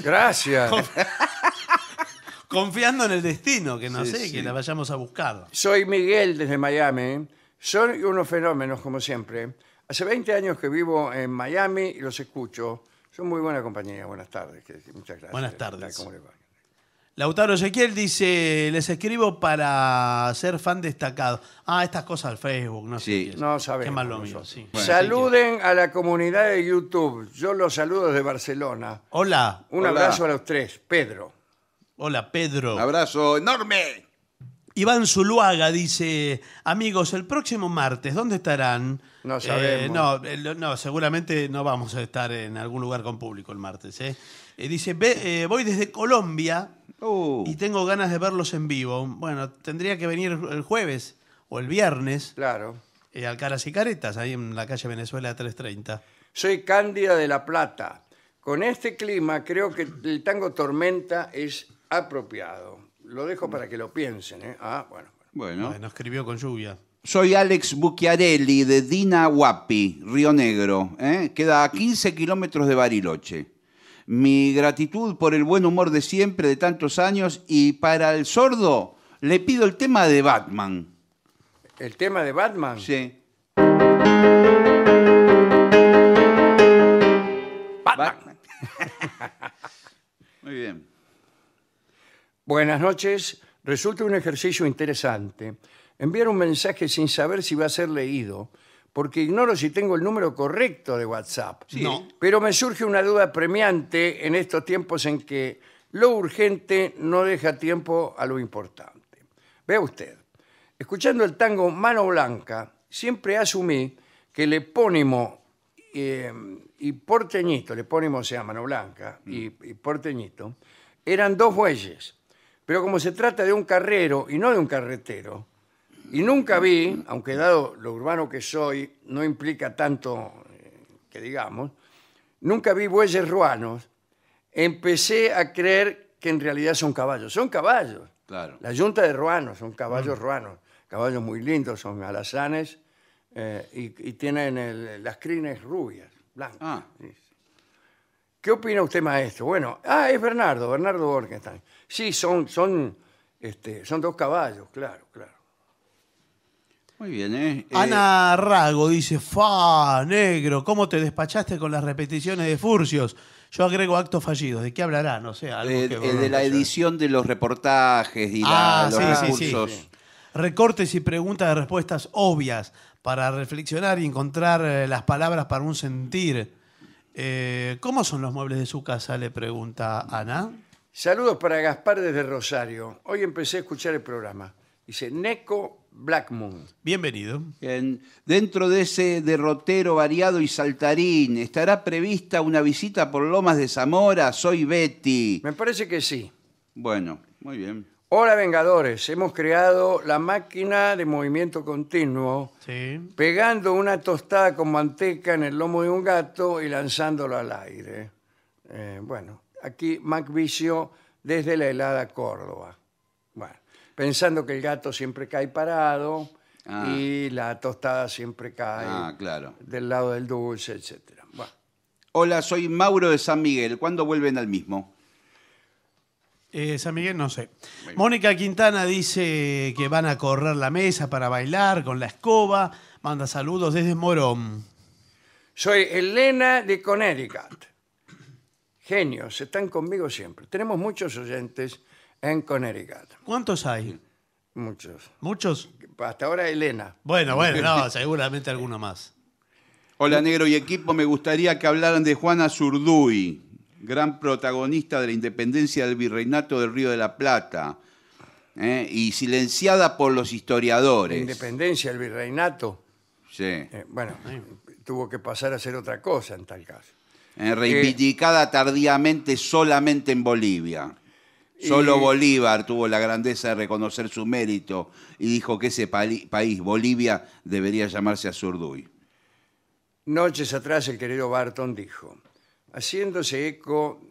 Gracias. Confiando en el destino, que no sé, que la vayamos a buscar. Soy Miguel desde Miami. Son unos fenómenos, como siempre. Hace 20 años que vivo en Miami y los escucho. Son muy buena compañía. Buenas tardes. Muchas gracias. Buenas tardes. ¿Cómo le va? Lautaro Ezequiel dice, les escribo para ser fan destacado. Ah, estas cosas al Facebook, no Sí. sé. No sabemos Qué malo mío, Saluden a la comunidad de YouTube. Yo los saludo desde Barcelona. Hola, Un abrazo a los tres. Pedro. hola Pedro. Abrazo enorme. Iván Zuluaga dice, amigos, el próximo martes, ¿dónde estarán? No eh, sabemos. no, eh, no, seguramente no vamos a estar en algún lugar con público el martes. ¿eh? Eh, dice, eh, voy desde Colombia uh. y tengo ganas de verlos en vivo. Bueno, tendría que venir el jueves o el viernes. Claro. Eh, al y Caretas, ahí en la calle Venezuela 330. Soy Cándida de La Plata. Con este clima creo que el tango Tormenta es apropiado. Lo dejo para que lo piensen. Ah, bueno. Bueno. Nos escribió con lluvia. Soy Alex Bucchiarelli de Dinahuapi, Río Negro. Queda a 15 kilómetros de Bariloche mi gratitud por el buen humor de siempre, de tantos años, y para el sordo le pido el tema de Batman. ¿El tema de Batman? Sí. Batman. Muy bien. Buenas noches. Resulta un ejercicio interesante. Enviar un mensaje sin saber si va a ser leído porque ignoro si tengo el número correcto de WhatsApp. Pero me surge una duda premiante en estos tiempos en que lo urgente no deja tiempo a lo importante. Vea usted, escuchando el tango Mano Blanca, siempre asumí que el epónimo eh, y porteñito, el epónimo sea Mano Blanca mm. y, y porteñito, eran dos bueyes. Pero como se trata de un carrero y no de un carretero, y nunca vi, aunque dado lo urbano que soy, no implica tanto eh, que digamos, nunca vi bueyes ruanos. Empecé a creer que en realidad son caballos. Son caballos. Claro. La junta de ruanos son caballos mm. ruanos. Caballos muy lindos, son alazanes eh, y, tienen las crines rubias, blancas. Ah. ¿Qué opina usted, maestro? Bueno, ah, es Bernardo, Bernardo Borgenstein. Sí, son, son, este, son dos caballos, claro, claro. Muy bien, ¿eh? ¿eh? Ana Rago dice, fa, negro, ¿cómo te despachaste con las repeticiones de Furcios? Yo agrego actos fallidos, ¿de qué hablará? No sé, de la edición de los reportajes y ah, los Recortes y preguntas de respuestas obvias para reflexionar y encontrar eh, las palabras para un sentir. Eh, ¿Cómo son los muebles de su casa? Le pregunta Ana. Saludos para Gaspar desde Rosario. Hoy empecé a escuchar el programa. Dice Neco Blackmoon. Bienvenido. dentro de ese derrotero variado y saltarín, ¿estará prevista una visita por Lomas de Zamora? Soy Betty. Me parece que sí. Bueno, muy bien. Hola Vengadores, hemos creado la máquina de movimiento continuo Sí. pegando una tostada con manteca en el lomo de un gato y lanzándolo al aire. Eh, bueno, aquí Mac Vicio desde la helada Córdoba. Bueno, pensando que el gato siempre cae parado ah. y la tostada siempre cae ah, claro. del lado del dulce, etc. Hola, soy Mauro de San Miguel. ¿Cuándo vuelven al mismo? Eh, San Miguel, no sé. Mónica Quintana dice que van a correr la mesa para bailar con la escoba. Manda saludos desde Morón. soy Elena de Connecticut. Genios, están conmigo siempre. Tenemos muchos oyentes en Connecticut. ¿Cuántos hay? Muchos. ¿Muchos? Hasta ahora Elena. Bueno, bueno, no, seguramente alguno más. Hola, negro y equipo. Me gustaría que hablaran de Juana Zurduy, gran protagonista de la independencia del virreinato del Río de la Plata. ¿eh? Y silenciada por los historiadores. Independencia, del virreinato. Sí. Eh, bueno, tuvo que pasar a ser otra cosa en tal caso. Eh, reivindicada tardíamente solamente en Bolivia. Solo Bolívar tuvo la grandeza de reconocer su mérito y dijo que ese país, Bolivia, debería llamarse Azurduy. Noches atrás el querido Barton dijo, haciéndose eco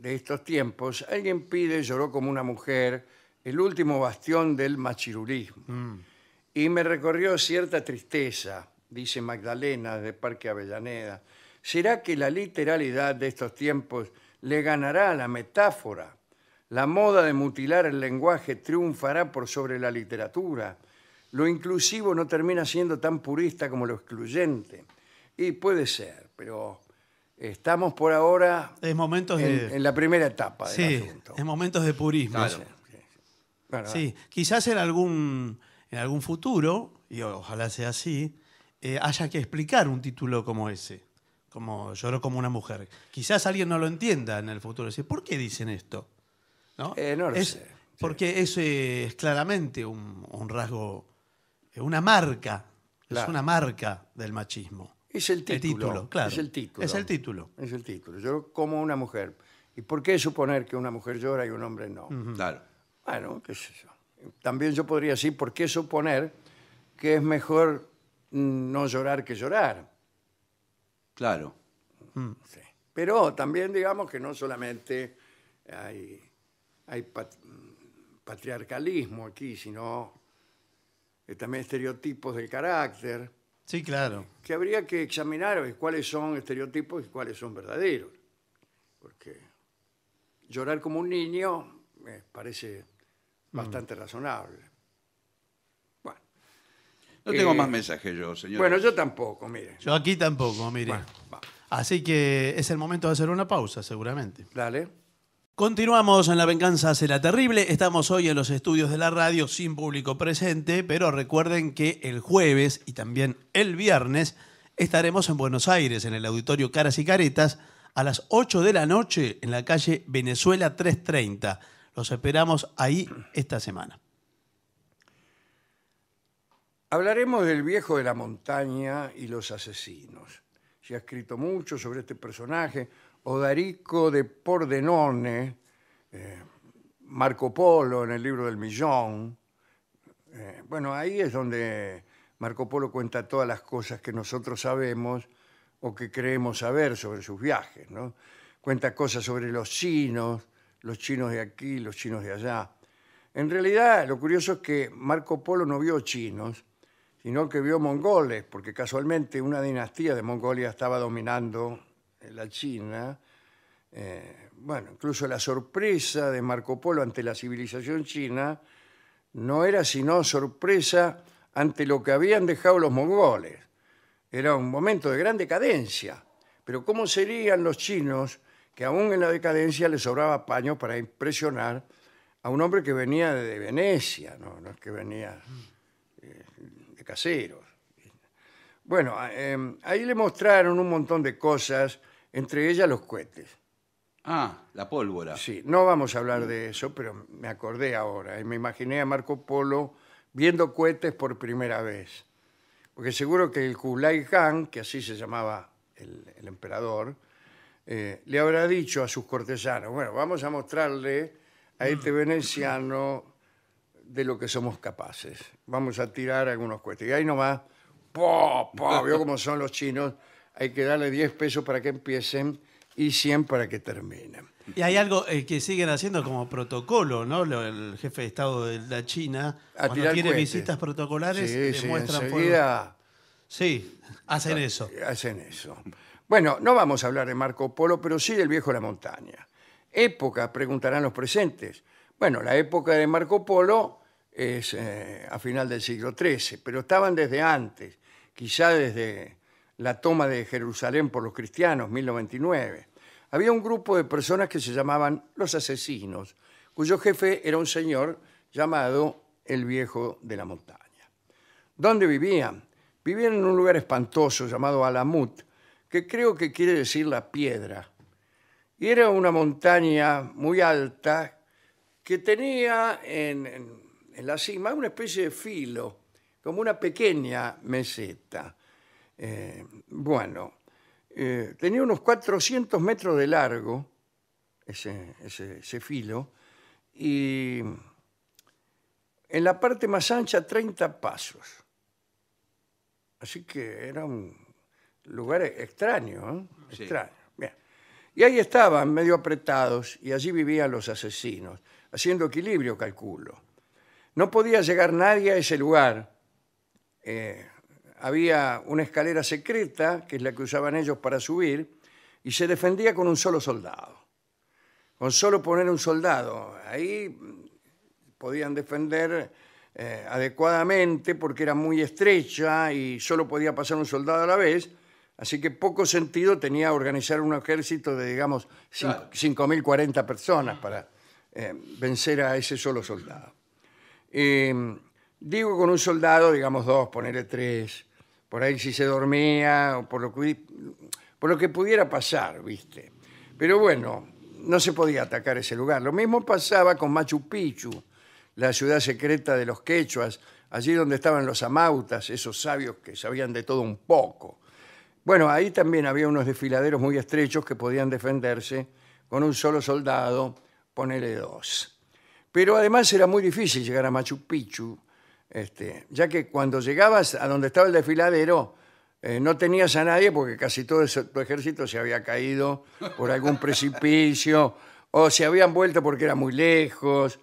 de estos tiempos, alguien pide, lloró como una mujer, el último bastión del machirulismo. Mm. Y me recorrió cierta tristeza, dice Magdalena de Parque Avellaneda. ¿Será que la literalidad de estos tiempos le ganará a la metáfora? La moda de mutilar el lenguaje triunfará por sobre la literatura. Lo inclusivo no termina siendo tan purista como lo excluyente. Y puede ser, pero estamos por ahora en, la primera etapa del asunto. en momentos de purismo. Sí, quizás en algún, en algún futuro, y ojalá sea así, eh, haya que explicar un título como ese, como Lloró como una mujer. Quizás alguien no lo entienda en el futuro. Dice, ¿por qué dicen esto? ¿no? Eh, porque eso es claramente un, rasgo, eh, una marca, es una marca del machismo. Es el título, Es el título. Es el título. Es el título. Yo como una mujer. ¿Y por qué suponer que una mujer llora y un hombre no? Claro. Bueno, También yo podría decir, ¿por qué suponer que es mejor mm, no llorar que llorar? Claro. Mm. Pero también digamos que no solamente hay hay patriarcalismo aquí, sino eh, también estereotipos del carácter, Sí, claro. que habría que examinar cuáles son estereotipos y cuáles son verdaderos. Porque llorar como un niño me eh, parece mm. bastante razonable. Bueno, No tengo eh, más mensajes yo, señor. bueno, yo tampoco, mire. Yo aquí tampoco, mire. Así que es el momento de hacer una pausa, seguramente. Dale. Continuamos en La Venganza será terrible. Estamos hoy en los estudios de la radio sin público presente, pero recuerden que el jueves y también el viernes estaremos en Buenos Aires, en el auditorio Caras y Caretas, a las 8 de la noche en la calle Venezuela 330. Los esperamos ahí esta semana. Hablaremos del viejo de la montaña y los asesinos. Se ha escrito mucho sobre este personaje Odarico de Pordenone, eh, Marco Polo en el libro del Millón. Eh, bueno, ahí es donde Marco Polo cuenta todas las cosas que nosotros sabemos o que creemos saber sobre sus viajes, ¿no? Cuenta cosas sobre los chinos, los chinos de aquí, los chinos de allá. En realidad, lo curioso es que Marco Polo no vio chinos, sino que vio mongoles, porque casualmente una dinastía de Mongolia estaba dominando eh, la China, eh, bueno, incluso la sorpresa de Marco Polo ante la civilización china no era sino sorpresa ante lo que habían dejado los mongoles. Era un momento de gran decadencia. Pero ¿cómo serían los chinos que aún en la decadencia les sobraba paño para impresionar a un hombre que venía de Venecia, no, es que venía eh, de caseros? Bueno, ahí le mostraron un montón de cosas entre ellas los cohetes. Ah, la pólvora. Sí, no vamos a hablar de eso, pero me acordé ahora y eh, me imaginé a Marco Polo viendo cohetes por primera vez. Porque seguro que el Kublai Khan, que así se llamaba el, emperador, eh, le habrá dicho a sus cortesanos, bueno, vamos a mostrarle a este mm. veneciano de lo que somos capaces. Vamos a tirar algunos cohetes. Y ahí nomás, Pop, Vio cómo son los chinos hay que darle 10 pesos para que empiecen y 100 para que terminen. Y hay algo eh, que siguen haciendo como protocolo, ¿no? El jefe de Estado de la China, cuando tiene visitas protocolares, le sí, muestran Sí, hacen eso. hacen eso. Bueno, no vamos a hablar de Marco Polo, pero sí del viejo la montaña. Época, preguntarán los presentes. Bueno, la época de Marco Polo es eh, a final del siglo XIII, pero estaban desde antes, quizá desde la toma de Jerusalén por los cristianos, 1099. Había un grupo de personas que se llamaban los asesinos, cuyo jefe era un señor llamado el Viejo de la Montaña. ¿Dónde vivían? Vivían en un lugar espantoso llamado Alamut, que creo que quiere decir la piedra. Y era una montaña muy alta que tenía en la cima una especie de filo, como una pequeña meseta. Eh, bueno, eh, tenía unos 400 metros de largo ese, filo y en la parte más ancha 30 pasos. Así que era un lugar extraño, ¿eh? extraño. Bien. Y ahí estaban, medio apretados, y allí vivían los asesinos, haciendo equilibrio, calculo. No podía llegar nadie a ese lugar había una escalera secreta, que es la que usaban ellos para subir, y se defendía con un solo soldado. Con solo poner un soldado. Ahí podían defender eh, adecuadamente porque era muy estrecha y solo podía pasar un soldado a la vez. Así que poco sentido tenía organizar un ejército de, digamos, 5.040 personas para eh, vencer a ese solo soldado. Eh, digo con un soldado, digamos dos, ponerle tres, por ahí si se dormía o por lo que, por lo que pudiera pasar, ¿viste? Pero bueno, no se podía atacar ese lugar. Lo mismo pasaba con Machu Picchu, la ciudad secreta de los quechuas, allí donde estaban los amautas, esos sabios que sabían de todo un poco. Bueno, ahí también había unos desfiladeros muy estrechos que podían defenderse con un solo soldado, ponele dos. Pero además era muy difícil llegar a Machu Picchu este, ya que cuando llegabas a donde estaba el desfiladero, eh, no tenías a nadie porque casi todo tu ejército se había caído por algún precipicio, o se habían vuelto porque era muy lejos,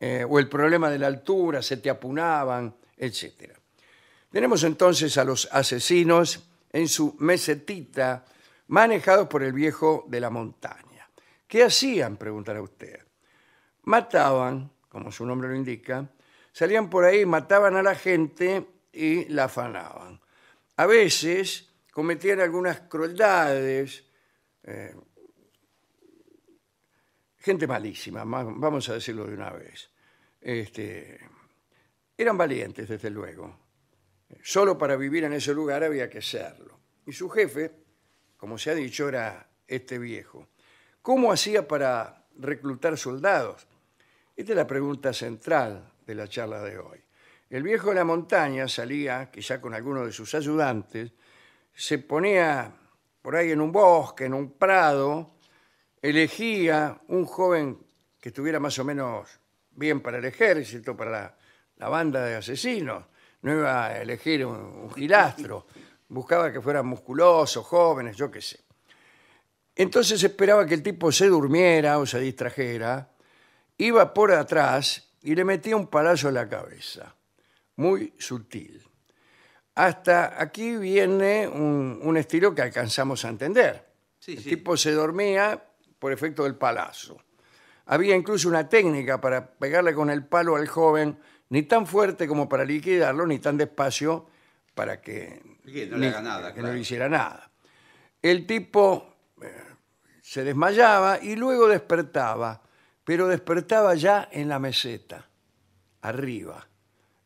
eh, o el problema de la altura, se te apunaban, etc. Tenemos entonces a los asesinos en su mesetita, manejados por el viejo de la montaña. ¿Qué hacían? Preguntará usted. Mataban, como su nombre lo indica, salían por ahí, mataban a la gente y la afanaban. A veces cometían algunas crueldades, eh, gente malísima, vamos a decirlo de una vez. Este, eran valientes, desde luego. Solo para vivir en ese lugar había que serlo. Y su jefe, como se ha dicho, era este viejo. ¿Cómo hacía para reclutar soldados? Esta es la pregunta central de la charla de hoy. El viejo de la montaña salía, quizá con alguno de sus ayudantes, se ponía por ahí en un bosque, en un prado, elegía un joven que estuviera más o menos bien para el ejército, para la, banda de asesinos, no iba a elegir un, un gilastro, buscaba que fueran musculosos, jóvenes, yo qué sé. Entonces esperaba que el tipo se durmiera o se distrajera, iba por atrás y le metía un palazo en la cabeza, muy sutil. Hasta aquí viene un, estilo que alcanzamos a entender. el tipo se dormía por efecto del palazo. Había incluso una técnica para pegarle con el palo al joven, ni tan fuerte como para liquidarlo, ni tan despacio para que, no, le nada, que no hiciera nada. El tipo eh, se desmayaba y luego despertaba pero despertaba ya en la meseta, arriba.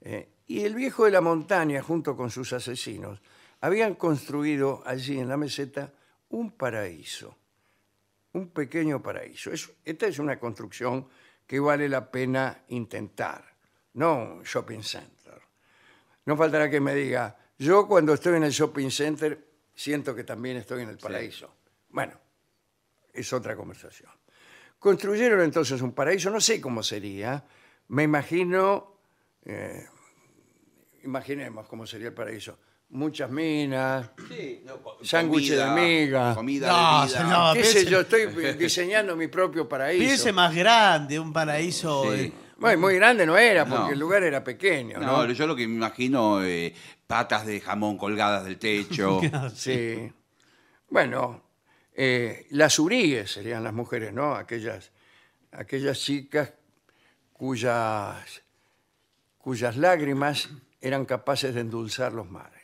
Eh. y el viejo de la montaña, junto con sus asesinos, habían construido allí en la meseta un paraíso, un pequeño paraíso. esta es una construcción que vale la pena intentar, no un shopping center. No faltará que me diga, yo cuando estoy en el shopping center siento que también estoy en el paraíso. Bueno, es otra conversación. Construyeron entonces un paraíso, no sé cómo sería, me imagino, eh, imaginemos cómo sería el paraíso. Muchas minas, sándwiches de comida, Comida, No, yo, estoy diseñando mi propio paraíso. Piense más grande, un paraíso. Sí. Bueno, muy grande no era, porque el lugar era pequeño, ¿no? yo lo que me imagino, eh, patas de jamón colgadas del techo. Sí. Bueno, eh, las uríes serían las mujeres, ¿no? Aquellas, aquellas chicas cuyas, cuyas lágrimas eran capaces de endulzar los mares.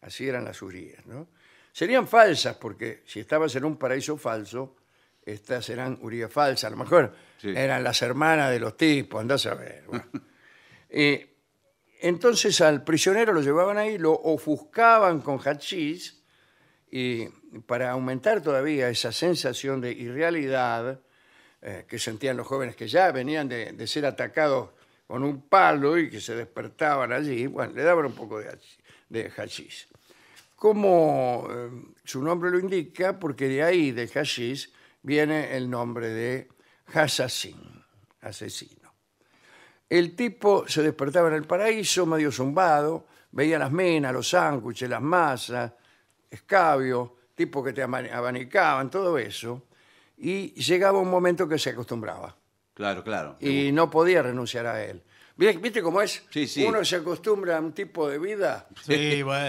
Así eran las uríes, ¿no? Serían falsas, porque si estabas en un paraíso falso, estas eran uríes falsas. A lo mejor eran las hermanas de los tipos, andás a ver. Eh, entonces al prisionero lo llevaban ahí, lo ofuscaban con hachís y para aumentar todavía esa sensación de irrealidad eh, que sentían los jóvenes que ya venían de, ser atacados con un palo y que se despertaban allí, bueno, le daban un poco de, de hashish. Como eh, su nombre lo indica, porque de ahí, de hashish, viene el nombre de Hassasin, asesino. El tipo se despertaba en el paraíso, medio zumbado, veía las menas, los sándwiches, las masas, escabio, tipo que te abanicaban, todo eso. Y llegaba un momento que se acostumbraba Claro, claro. y no podía renunciar a él. ¿Viste cómo es? Uno se acostumbra a un tipo de vida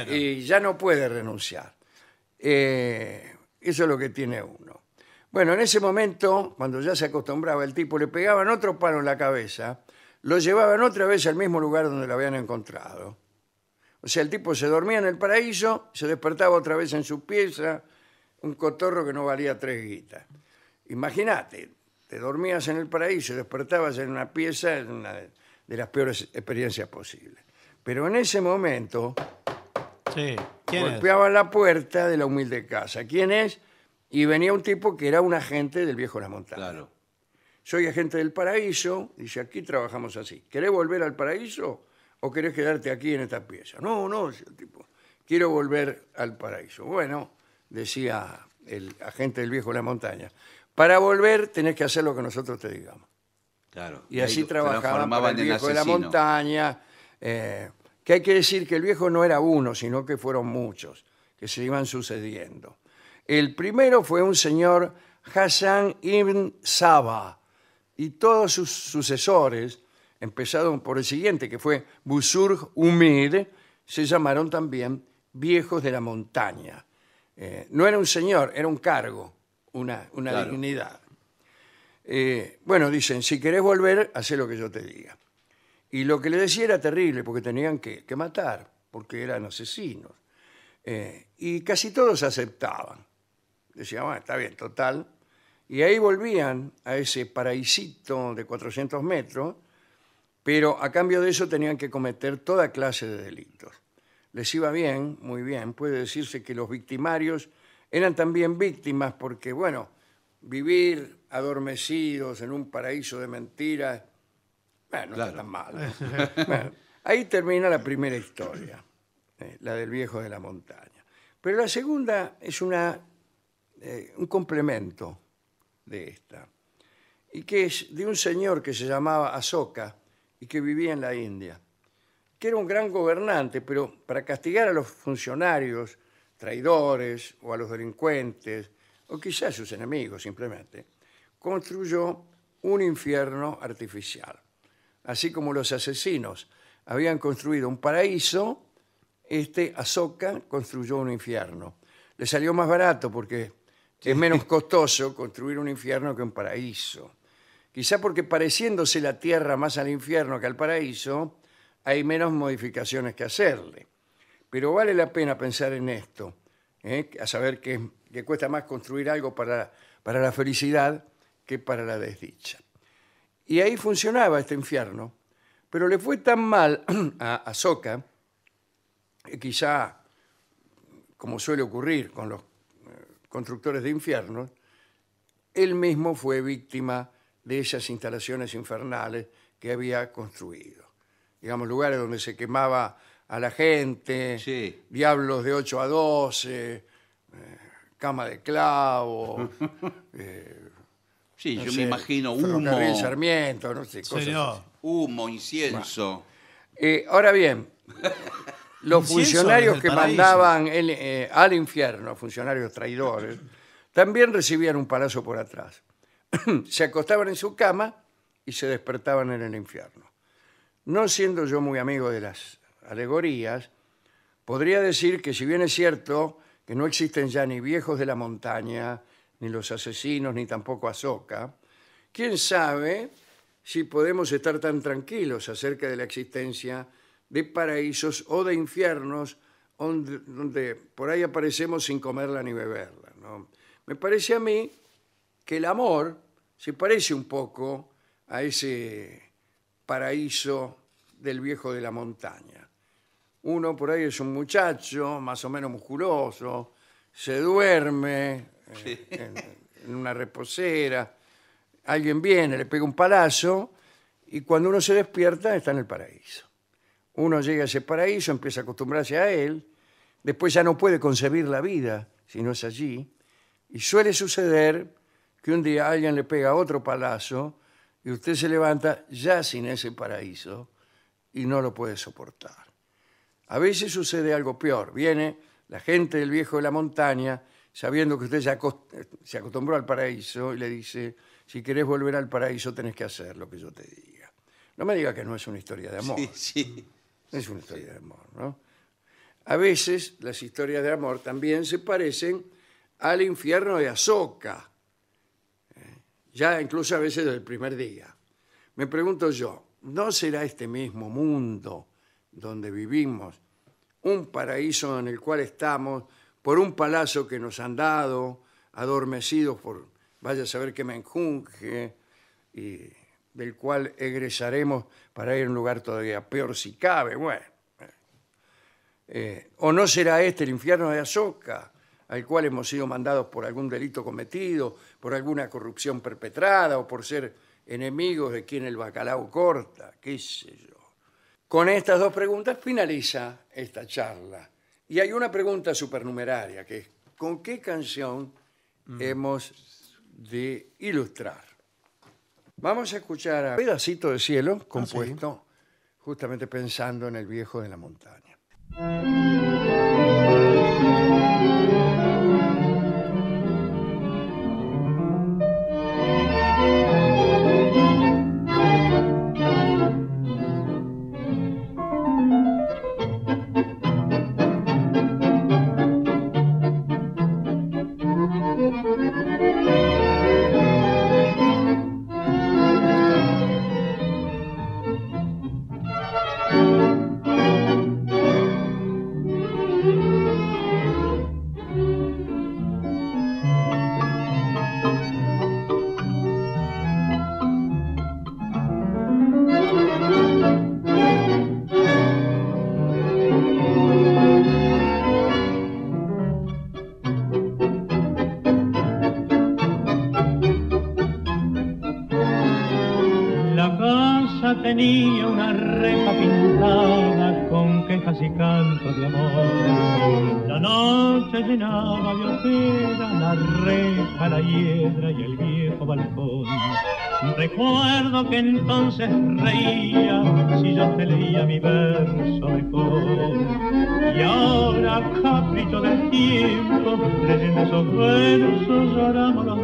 y ya no puede renunciar. Eh, eso es lo que tiene uno. Bueno, en ese momento, cuando ya se acostumbraba el tipo, le pegaban otro palo en la cabeza, lo llevaban otra vez al mismo lugar donde lo habían encontrado o sea, el tipo se dormía en el paraíso, se despertaba otra vez en su pieza, un cotorro que no valía tres guitas. Imagínate, te dormías en el paraíso, despertabas en una pieza, en una de las peores experiencias posibles. Pero en ese momento ¿Quién golpeaba la puerta de la humilde casa. ¿Quién es? Y venía un tipo que era un agente del viejo Las Montañas. Claro. Soy agente del paraíso, dice, aquí trabajamos así. ¿Querés volver al paraíso? ¿O querés quedarte aquí en esta pieza? No, no, tipo, quiero volver al paraíso. Bueno, decía el agente del viejo de la montaña, para volver tenés que hacer lo que nosotros te digamos. Claro. Y así trabajaban el viejo de la montaña. Eh, que hay que decir que el viejo no era uno, sino que fueron muchos que se iban sucediendo. El primero fue un señor Hassan ibn Saba y todos sus sucesores empezado por el siguiente, que fue Busur Humed, se llamaron también Viejos de la Montaña. Eh, no era un señor, era un cargo, una, una dignidad. Eh, bueno, dicen, si querés volver, haz lo que yo te diga. Y lo que le decía era terrible, porque tenían que, matar, porque eran asesinos. Eh, y casi todos aceptaban. Decían, bueno, está bien, total. Y ahí volvían a ese paraísito de 400 metros pero a cambio de eso tenían que cometer toda clase de delitos. Les iba bien, muy bien, puede decirse que los victimarios eran también víctimas porque, bueno, vivir adormecidos en un paraíso de mentiras, bueno, no está tan mal. ahí termina la primera historia, eh, la del viejo de la montaña. Pero la segunda es eh, un complemento de esta, y que es de un señor que se llamaba Azoka, y que vivía en la India, que era un gran gobernante, pero para castigar a los funcionarios, traidores o a los delincuentes, o quizás a sus enemigos simplemente, construyó un infierno artificial. Así como los asesinos habían construido un paraíso, este Azoka construyó un infierno. Le salió más barato porque es menos costoso construir un infierno que un paraíso. Quizá porque pareciéndose la tierra más al infierno que al paraíso, hay menos modificaciones que hacerle. Pero vale la pena pensar en esto, ¿eh? a saber que, cuesta más construir algo para, para la felicidad que para la desdicha. Y ahí funcionaba este infierno, pero le fue tan mal a Soca, quizá como suele ocurrir con los eh, constructores de infiernos, él mismo fue víctima de esas instalaciones infernales que había construido. Digamos, lugares donde se quemaba a la gente, diablos de 8 a 12, eh, cama de clavo, eh, Sí, yo me imagino humo, Sarmiento, no sé, cosas humo, incienso. Eh, ahora bien, los funcionarios que mandaban al infierno, funcionarios traidores, también recibían un palazo por atrás. se acostaban en su cama y se despertaban en el infierno. No siendo yo muy amigo de las alegorías, podría decir que si bien es cierto que no existen ya ni viejos de la montaña, ni los asesinos, ni tampoco Azoka, quién sabe si podemos estar tan tranquilos acerca de la existencia de paraísos o de infiernos donde, por ahí aparecemos sin comerla ni beberla. ¿no? Me parece a mí que el amor se parece un poco a ese paraíso del viejo de la montaña. Uno por ahí es un muchacho, más o menos musculoso, se duerme eh, en, en una reposera, alguien viene, le pega un palazo y cuando uno se despierta está en el paraíso. Uno llega a ese paraíso, empieza a acostumbrarse a él, después ya no puede concebir la vida si no es allí, y suele suceder que un día alguien le pega otro palazo y usted se levanta ya sin ese paraíso y no lo puede soportar. A veces sucede algo peor. Viene la gente del viejo de la montaña, sabiendo que usted ya se acostumbró al paraíso, y le dice, si querés volver al paraíso tenés que hacer lo que yo te diga. No me diga que no es una historia de amor. Sí, sí. Es una historia de amor, ¿no? A veces las historias de amor también se parecen al infierno de Azoka, ya incluso a veces del primer día. Me pregunto yo, ¿no será este mismo mundo donde vivimos un paraíso en el cual estamos por un palacio que nos han dado, adormecidos por vaya a saber que me enjunge, y del cual egresaremos para ir a un lugar todavía peor si cabe? Bueno. Eh, ¿O no será este el infierno de Azoka? al cual hemos sido mandados por algún delito cometido, por alguna corrupción perpetrada o por ser enemigos de quien el bacalao corta, qué sé yo. Con estas dos preguntas finaliza esta charla. Y hay una pregunta supernumeraria que es, ¿con qué canción mm. hemos de ilustrar? Vamos a escuchar a Pedacito de Cielo, ah, compuesto justamente pensando en el viejo de la montaña. que entonces reía si yo te leía mi verso mejor. Y ahora, capricho del tiempo, leyendo esos versos lloramos los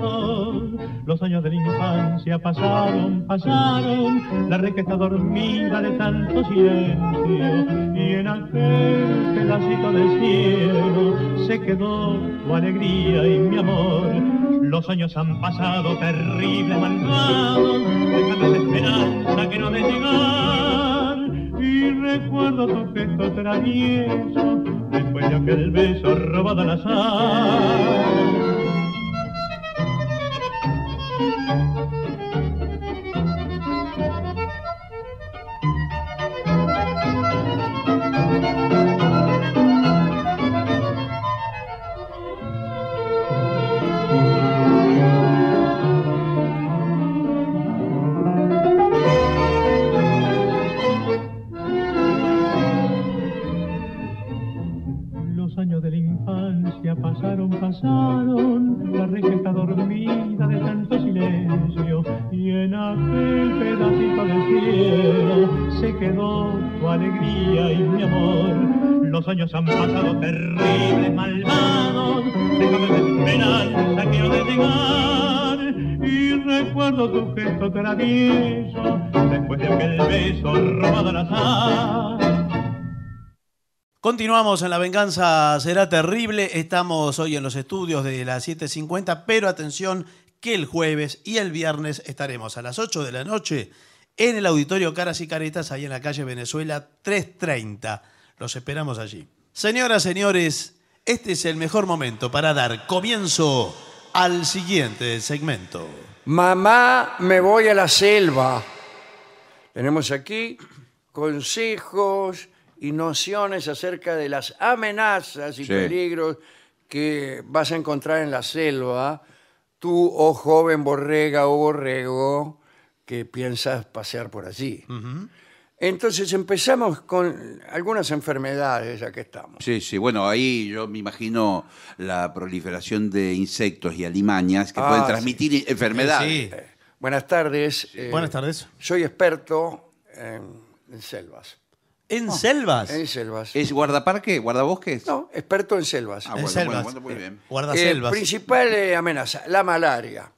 Los años de la infancia pasaron, pasaron, la riqueza está dormida de tanto silencio. Y en aquel pedacito de cielo se quedó tu alegría y mi amor los años han pasado, terrible malvado, dejando la esperanza que no de llegar. Y recuerdo tu gesto travieso, después de aquel beso robado al azar. Continuamos en La Venganza Será Terrible. Estamos hoy en los estudios de las 7.50, pero atención que el jueves y el viernes estaremos a las 8 de la noche en el auditorio Caras y Caretas, ahí en la calle Venezuela 330. Los esperamos allí. Señoras, señores, este es el mejor momento para dar comienzo al siguiente segmento. Mamá, me voy a la selva. Tenemos aquí consejos y nociones acerca de las amenazas y peligros que vas a encontrar en la selva, tú, oh joven borrega o oh borrego, que piensas pasear por allí. Entonces empezamos con algunas enfermedades, ya que estamos. Sí, sí, bueno, ahí yo me imagino la proliferación de insectos y alimañas que pueden ah, transmitir eh, enfermedades. Eh, sí. Buenas tardes. Buenas eh, tardes. Soy experto en selvas. ¿En oh. selvas? En selvas. ¿Es guardaparque? ¿Guardabosques? No, experto en selvas. Ah, En bueno, selvas. bueno, muy eh, bien. Guarda eh, principal eh, amenaza, la malaria.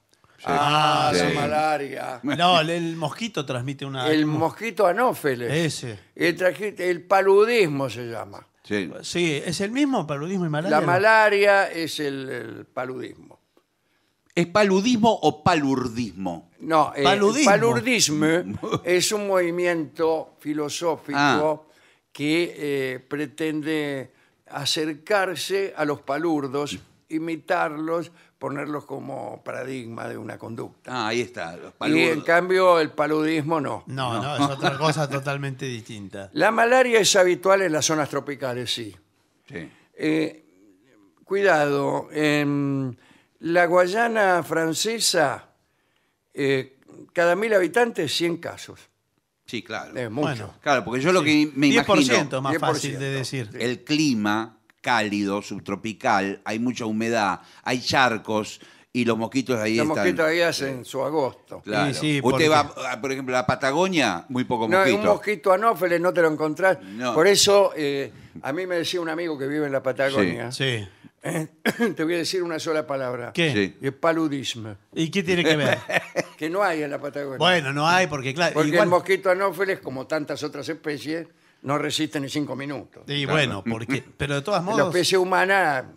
Ah, ah, la malaria. No, el, mosquito transmite una. El mosquito anófeles. Ese. El, el paludismo se llama. Sí. Sí, es el mismo paludismo y malaria. La malaria es el, el paludismo. ¿Es paludismo o palurdismo? No, eh, el paludismo. palurdismo es un movimiento filosófico ah. que eh, pretende acercarse a los palurdos, imitarlos, ponerlos como paradigma de una conducta. Ah, ahí está. los Y en cambio el paludismo no. No, no, es otra cosa totalmente distinta. La malaria es habitual en las zonas tropicales, sí. Eh, cuidado, en la Guayana francesa eh, cada mil habitantes, 100 casos. Sí, claro. Es mucho. Bueno, Claro, porque yo lo que me 10% imagino, más fácil de decir. el clima cálido, subtropical, hay mucha humedad, hay charcos y los mosquitos ahí los mosquitos ahí hacen su agosto. Claro. Sí, Usted va, por ejemplo, a la Patagonia, muy poco No, mosquito. un mosquito anófeles no te lo encontrás. Por eso, eh, a mí me decía un amigo que vive en la Patagonia, Sí. te voy a decir una sola palabra. ¿Qué? es paludismo. ¿Y qué tiene que ver? que no hay en la Patagonia. Bueno, no hay, porque claro. Porque el mosquito anófeles, como tantas otras especies, no resiste ni cinco minutos. Y bueno, porque, pero de todas La especie humana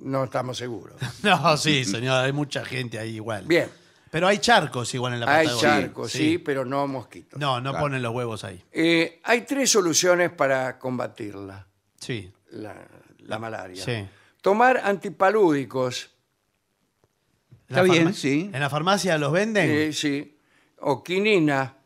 no estamos seguros. No, sí, señor, hay mucha gente ahí igual. Bien, Pero hay charcos igual en la Patagonia hay charcos, sí. pero no mosquitos. No, no ponen los huevos ahí. Eh, hay tres soluciones para combatirla, Sí, la, la malaria. sí. Tomar antipalúdicos. Está bien, sí. ¿En la farmacia los venden? Sí, sí, o quinina.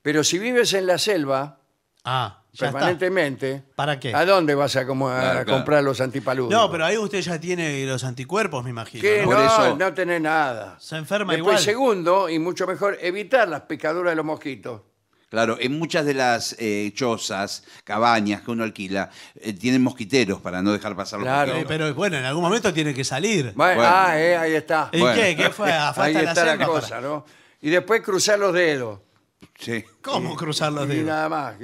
Pero si vives en la selva ah, permanentemente, ¿Para qué? ¿a dónde vas a, como comprar los antipalúdicos? No, pero ahí usted ya tiene los anticuerpos, me imagino. Que ¿no? eso- no tiene nada. Se enferma Después, igual. segundo, y mucho mejor, evitar las picaduras de los mosquitos. Claro, en muchas de las eh, chozas, cabañas que uno alquila, eh, tienen mosquiteros para no dejar pasar los Claro, pero bueno, en algún momento tiene que salir. Bueno, Ah, eh, ahí está. ¿Y qué? ¿Qué fue? ¿A falta la la cosa, ¿no? Y después cruzar los dedos. Sí. ¿Cómo cruzar los Y dedos? nada más,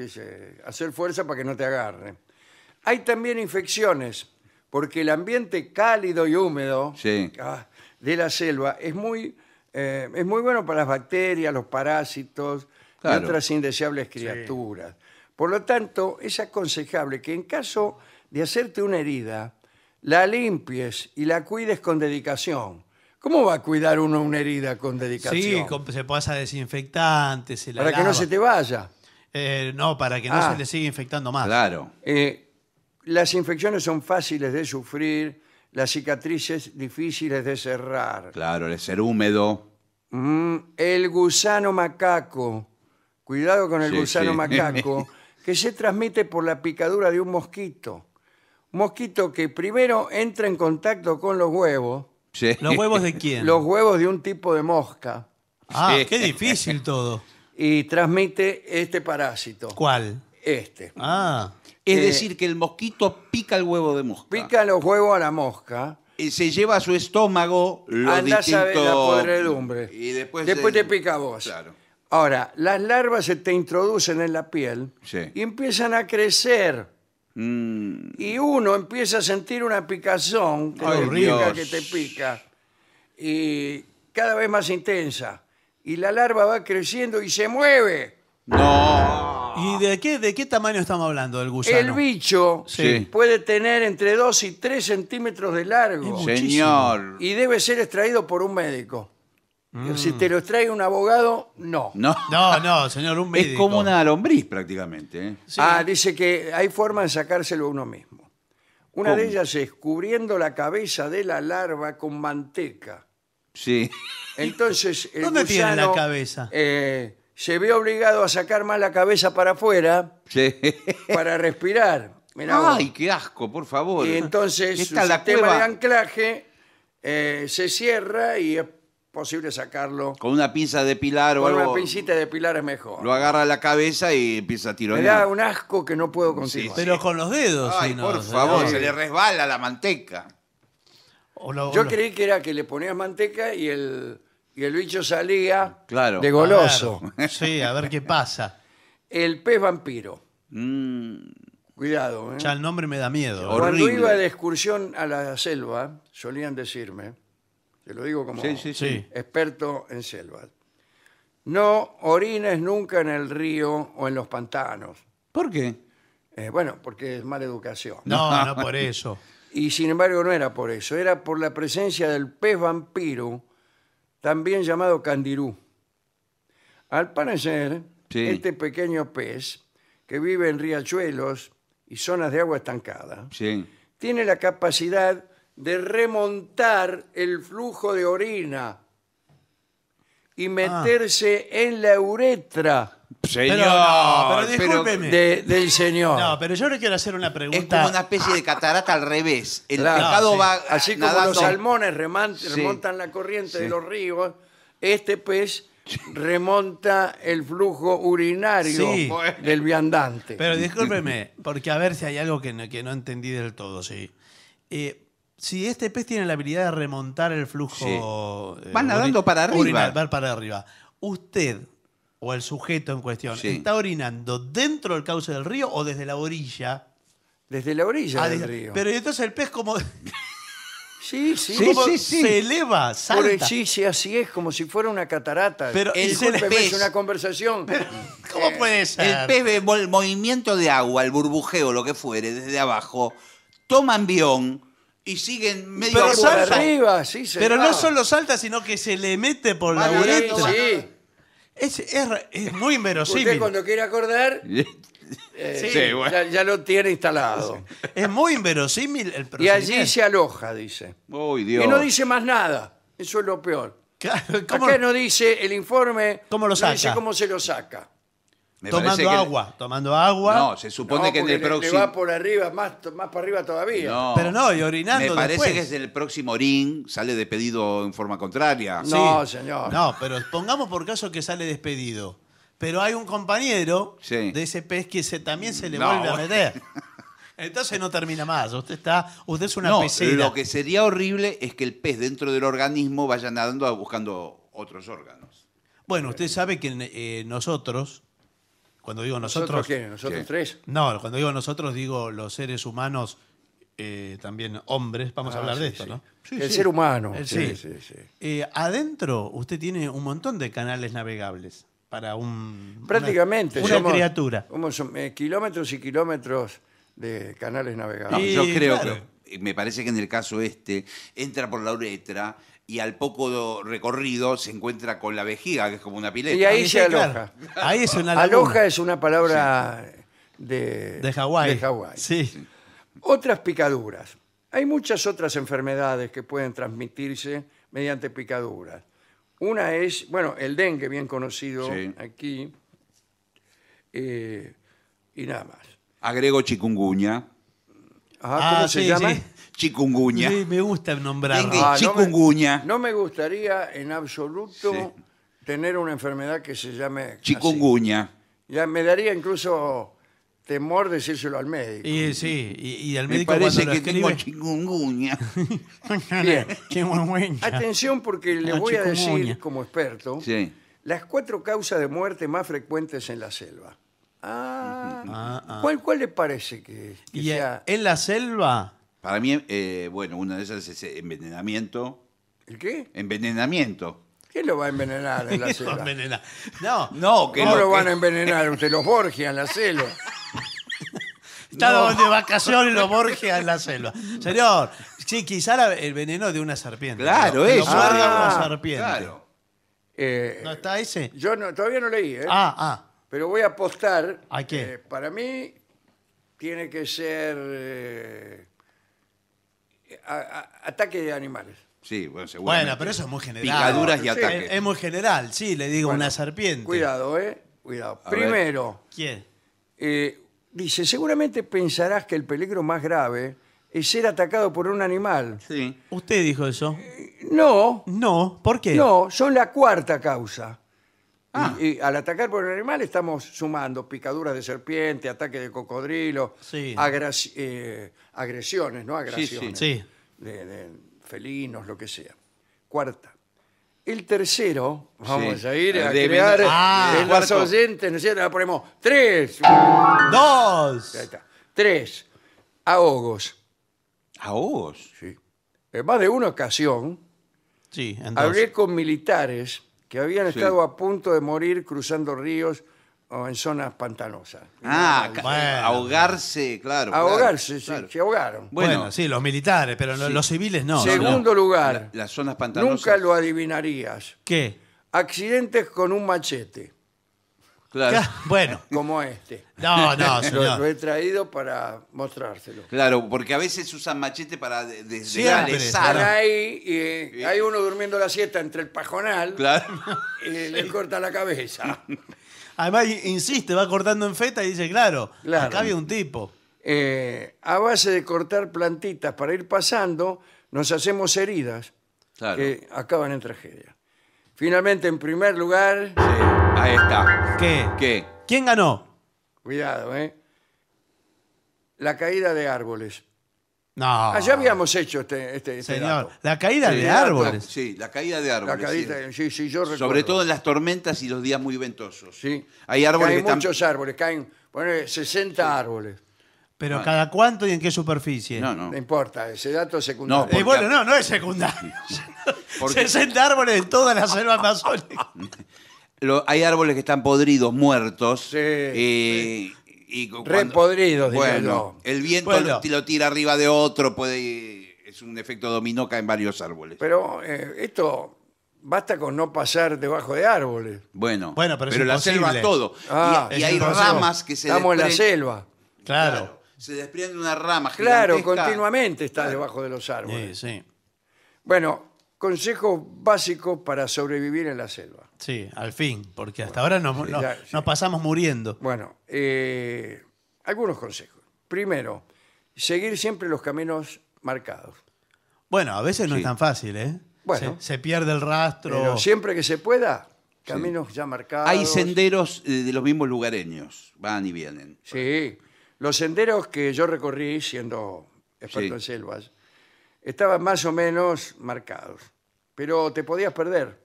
hacer fuerza para que no te agarre. Hay también infecciones, porque el ambiente cálido y húmedo ah, de la selva es muy, es muy bueno para las bacterias, los parásitos otras indeseables criaturas. Por lo tanto, es aconsejable que en caso de hacerte una herida, la limpies y la cuides con dedicación. ¿Cómo va a cuidar uno una herida con dedicación? Sí, se pasa desinfectante, se la Para que no se te vaya. Eh, no, para que no se ah. le siga infectando más. Claro. Eh, las infecciones son fáciles de sufrir, las cicatrices difíciles de cerrar. Claro, el ser húmedo. Mm, el gusano macaco Cuidado con el gusano macaco, que se transmite por la picadura de un mosquito. Un mosquito que primero entra en contacto con los huevos, ¿Los huevos de quién? los huevos de un tipo de mosca, Ah, qué difícil todo. y transmite este parásito. ¿Cuál? Este. Ah, Es eh, decir, que el mosquito pica el huevo de mosca. Pica los huevos a la mosca. Y se lleva a su estómago a la podredumbre. Y después, Después te pica a vos. Claro. Ahora, las larvas se te introducen en la piel y empiezan a crecer. Mm. Y uno empieza a sentir una picazón que, te pica, que te pica. Y cada vez más intensa. Y la larva va creciendo y se mueve. no. ¿Y de qué, de qué tamaño estamos hablando del gusano? El bicho puede tener entre 2 y 3 centímetros de largo. Señor. y debe ser extraído por un médico. Si mm. te los trae un abogado, no. No, No, señor, un médico. es como una lombriz prácticamente. ¿eh? Ah, dice que hay forma de sacárselo uno mismo. Una de ellas es cubriendo la cabeza de la larva con manteca. Sí. Entonces, ¿Dónde tiene la cabeza? Eh, se ve obligado a sacar más la cabeza para afuera sí. para respirar. Ay, qué asco, por favor. y entonces el Está de anclaje eh, se cierra y posible sacarlo. Con una pinza de pilar o con algo. Con una pincita de pilar es mejor. Lo agarra a la cabeza y empieza a tirar. Me da un asco que no puedo conseguir. Sí, pero con los dedos. por favor, se le resbala la manteca. Yo creí que era que le ponías manteca y el, el bicho salía claro. de goloso. sí, a ver qué pasa. El pez vampiro. Mm. Cuidado. ¿eh? Ya el nombre me da miedo. Cuando iba de excursión a la selva, solían decirme, te lo digo como experto en selvas. No orines nunca en el río o en los pantanos. ¿Por qué? Eh, bueno, porque es mala educación. No, no por eso. Y sin embargo no era por eso, era por la presencia del pez vampiro, también llamado candirú. Al parecer, este pequeño pez, que vive en riachuelos y zonas de agua estancada, sí. tiene la capacidad de remontar el flujo de orina y meterse en la uretra del señor. No, pero yo le quiero hacer una pregunta. Es como una especie de catarata al revés. El Claro, pescado va Así como los salmones remontan la corriente de los ríos, este pez remonta el flujo urinario del viandante. Pero discúlpeme, porque a ver si hay algo que no, que no entendí del todo, sí. Eh, si este pez tiene la habilidad de remontar el flujo. Eh, van nadando para arriba. Van para arriba. Usted o el sujeto en cuestión está orinando dentro del cauce del río o desde la orilla. Desde la orilla ah, del río. Pero entonces el pez como. Sí, sí, sí, Se eleva, salta. sí, sí, así es, como si fuera una catarata. Pero el pez, es una conversación. ¿Cómo eh, puede ser? El pez ve el movimiento de agua, el burbujeo, lo que fuere, desde abajo, toma ambión y siguen medio arriba, Pero no solo salta, sino que se le mete por la Sí. Es, es, muy Usted inverosímil. cuando quiere acordar, eh, Sí, ya, lo tiene instalado. Es muy inverosímil el Y allí se aloja, dice. Uy, Dios. Y no dice más nada. Eso es lo peor. Claro, ¿cómo? no dice el informe, ¿Cómo lo cómo se lo saca tomando agua, tomando agua. No, se supone que en el próximo. le va por arriba, más, más para arriba todavía. Pero no, y orinando Me parece que es el próximo orín, sale despedido en forma contraria. No, señor. No, pero pongamos por caso que sale despedido. Pero hay un compañero de ese pez que se, también se le vuelve a meter. Entonces no termina más. Usted está, usted es una No, pecera. lo que sería horrible es que el pez dentro del organismo vaya nadando buscando otros órganos. Bueno, usted sabe que eh, nosotros cuando digo nosotros. ¿Nosotros ¿Nosotros tres? No, cuando digo nosotros, digo los seres humanos, eh, también hombres. Vamos a ah, hablar de esto, ¿no? el ser humano. Sí, sí, sí, eh, adentro, usted tiene un montón de canales navegables para un. Prácticamente, una, criatura. Somos, eh, kilómetros y kilómetros de canales navegables. yo creo que. Me parece que en el caso este entra por la uretra, y al poco recorrido se encuentra con la vejiga, que es como una pileta. Y ahí, se aloja. Ahí es una aloja es una palabra de, de Hawái. Otras picaduras. Hay muchas otras enfermedades que pueden transmitirse mediante picaduras. Una es, bueno, el dengue, bien conocido aquí. Eh, y nada más. Agrego chikungunya. Ah, ¿Cómo ah, se llama? chikunguña Sí, me gusta nombrar. Ah, no me- gustaría en absoluto tener una enfermedad que se llame así. Ya me daría incluso temor decírselo al médico. Y sí, y, al médico parece que tengo chikunguña. Qué Atención porque le voy a decir como experto las cuatro causas de muerte más frecuentes en la selva. Ah, ah, ah. ¿cuál, ¿Cuál le parece que, es.? Eh, en la selva para mí, eh, bueno, una de esas es envenenamiento. ¿El qué? Envenenamiento. ¿Quién lo va a envenenar en la Lo No, No, que ¿Cómo lo van a envenenar? Usted los Borgia en la selva. está de vacaciones lo Borgia en la selva. Señor, sí, quizá el veneno de una serpiente. Claro, eso. una ah, serpiente. Claro. Eh, ¿No está ese? Yo todavía no leí, ¿eh? Ah, ah. Pero voy a apostar. ¿A qué? Eh, para mí tiene que ser ataque de animales. Sí, bueno, Bueno, pero eso es muy general. Picaduras y ataques. Es, muy general, sí, le digo una serpiente. Cuidado, ¿eh? Cuidado. Primero, ¿Quién? Eh, dice, seguramente pensarás que el peligro más grave es ser atacado por un animal. Sí. ¿Usted dijo eso? Eh, no, No, ¿por qué? no, son la cuarta causa. Ah. Y, al atacar por el animal estamos sumando picaduras de serpiente, ataque de cocodrilo, eh, agresiones, ¿no? Agresiones. Sí, sí. De, felinos, lo que sea. Cuarta. El tercero, vamos a ir a de crear ah, oyentes, ¿no es cierto? ponemos tres. Dos. Tres. Ahogos. ¿Ahogos? Sí. En más de una ocasión, sí, hablé con militares que habían estado a punto de morir cruzando ríos o en zonas pantanosas. Ah, eh, ahogarse, claro. Ahogarse, sí, se ahogaron. Bueno, sí, los militares, pero los civiles no. Segundo lugar, Las zonas pantanosas. nunca lo adivinarías. ¿Qué? Accidentes con un machete. Claro. Bueno. Como este. No, no, Lo, lo he traído para mostrárselo. Claro, porque a veces usan machete para desviar eh, hay, uno durmiendo la siesta entre el pajonal y le corta la cabeza. Además, insiste, va cortando en feta y dice, claro, acá había un tipo. Eh, a base de cortar plantitas para ir pasando, nos hacemos heridas que acaban en tragedia. Finalmente, en primer lugar. Sí, ahí está. ¿Qué? ¿Qué? ¿Quién ganó? Cuidado, ¿eh? La caída de árboles. No. Allá habíamos hecho este, este, este Señor, la caída de árboles. Sí, la caída de árboles. La caída, sí. sí, yo recuerdo. Sobre todo en las tormentas y los días muy ventosos. Sí. Hay árboles Caen que están... muchos árboles, caen bueno, 60 árboles. Pero ah. cada cuánto y en qué superficie. No, no. No importa, ese dato es secundario. No, bueno, no, no es secundario. 60 árboles en toda la selva amazónica. hay árboles que están podridos, muertos. y, podridos, Bueno, el viento lo, tira arriba de otro, puede es un efecto dominó, en varios árboles. Pero eh, esto basta con no pasar debajo de árboles. bueno, pero la selva todo. Ah, y hay ramas que se Estamos en la selva. Claro. Se desprende una rama Claro, continuamente está debajo de los árboles. Sí, sí. Bueno, consejos básicos para sobrevivir en la selva. Sí, al fin, porque hasta ahora nos, pasamos muriendo. Bueno, eh, algunos consejos. Primero, seguir siempre los caminos marcados. Bueno, a veces no es tan fácil, ¿eh? Bueno. Se, pierde el rastro. Pero siempre que se pueda, caminos ya marcados. Hay senderos eh, de los mismos lugareños, van y vienen. Sí, los senderos que yo recorrí siendo experto en selvas estaban más o menos marcados pero te podías perder,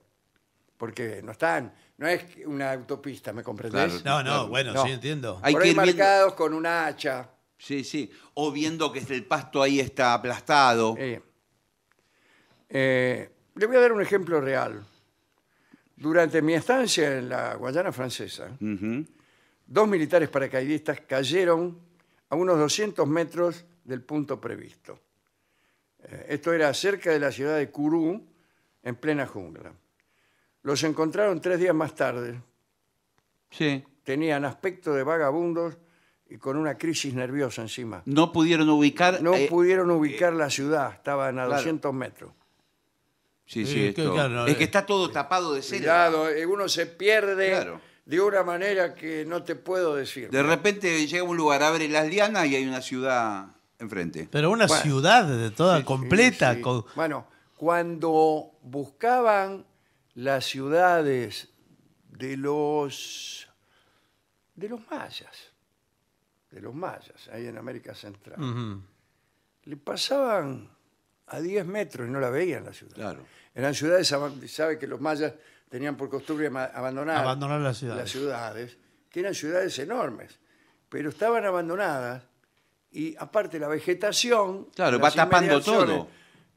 porque no están, no es una autopista, ¿me comprendés? No, no, bueno, sí entiendo. Hay Por que marcados con una hacha. Sí, sí. O viendo que el pasto ahí está aplastado. Eh, eh, le voy a dar un ejemplo real. Durante mi estancia en la Guayana Francesa, dos militares paracaidistas cayeron a unos 200 metros del punto previsto. Eh, esto era cerca de la ciudad de Curú, en plena jungla. Los encontraron tres días más tarde. Sí. Tenían aspecto de vagabundos y con una crisis nerviosa encima. No pudieron ubicar. No eh, pudieron ubicar eh, la ciudad, estaban a 200 metros. Sí, sí, es que eh, está todo tapado de selva. uno se pierde de una manera que no te puedo decir. De repente llega un lugar, abre las lianas y hay una ciudad enfrente. Pero una ciudad de toda completa. Bueno cuando buscaban las ciudades de los de los mayas, de los mayas, ahí en América Central, le pasaban a 10 metros y no la veían la ciudad. Eran ciudades, sabe que los mayas tenían por costumbre abandonar, las, ciudades. las ciudades, que eran ciudades enormes, pero estaban abandonadas y aparte la vegetación... Claro, va tapando todo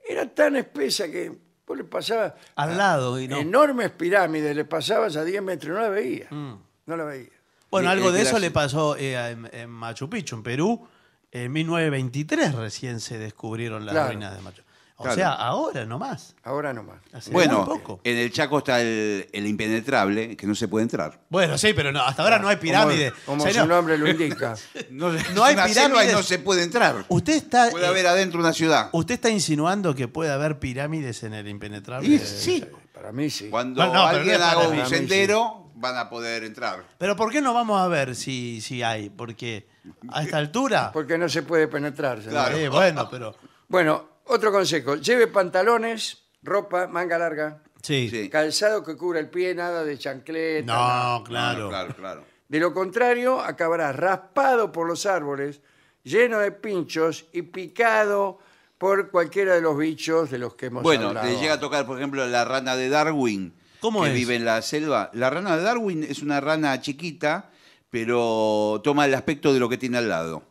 era tan espesa que vos le pasabas Al lado, enormes pirámides, le pasabas a 10 metros no la veía. Mm. No la veía. Bueno, algo de eso le pasó eh, en, Machu Picchu, en Perú. En 1923 recién se descubrieron las ruinas de Machu Picchu. O sea, ahora nomás. Ahora no más. bueno, en el Chaco está el, impenetrable, que no se puede entrar. Bueno, sí, pero hasta ahora no hay pirámides. Como, su nombre lo indica. no, hay pirámide. Y no se puede entrar. Usted está, puede eh, haber adentro una ciudad. ¿Usted está insinuando que puede haber pirámides en el impenetrable? sí. Para mí sí. Cuando alguien haga un sendero, van a poder entrar. Pero ¿por qué no vamos a ver si, si hay? Porque a esta altura... Porque no se puede penetrar. Claro. bueno, pero... Bueno, otro consejo, lleve pantalones, ropa, manga larga, calzado que cubra el pie, nada de chancleta. No, claro. Claro, De lo contrario, acabarás raspado por los árboles, lleno de pinchos y picado por cualquiera de los bichos de los que hemos hablado. Bueno, te llega a tocar, por ejemplo, la rana de Darwin. ¿Cómo que vive en la selva. La rana de Darwin es una rana chiquita, pero toma el aspecto de lo que tiene al lado.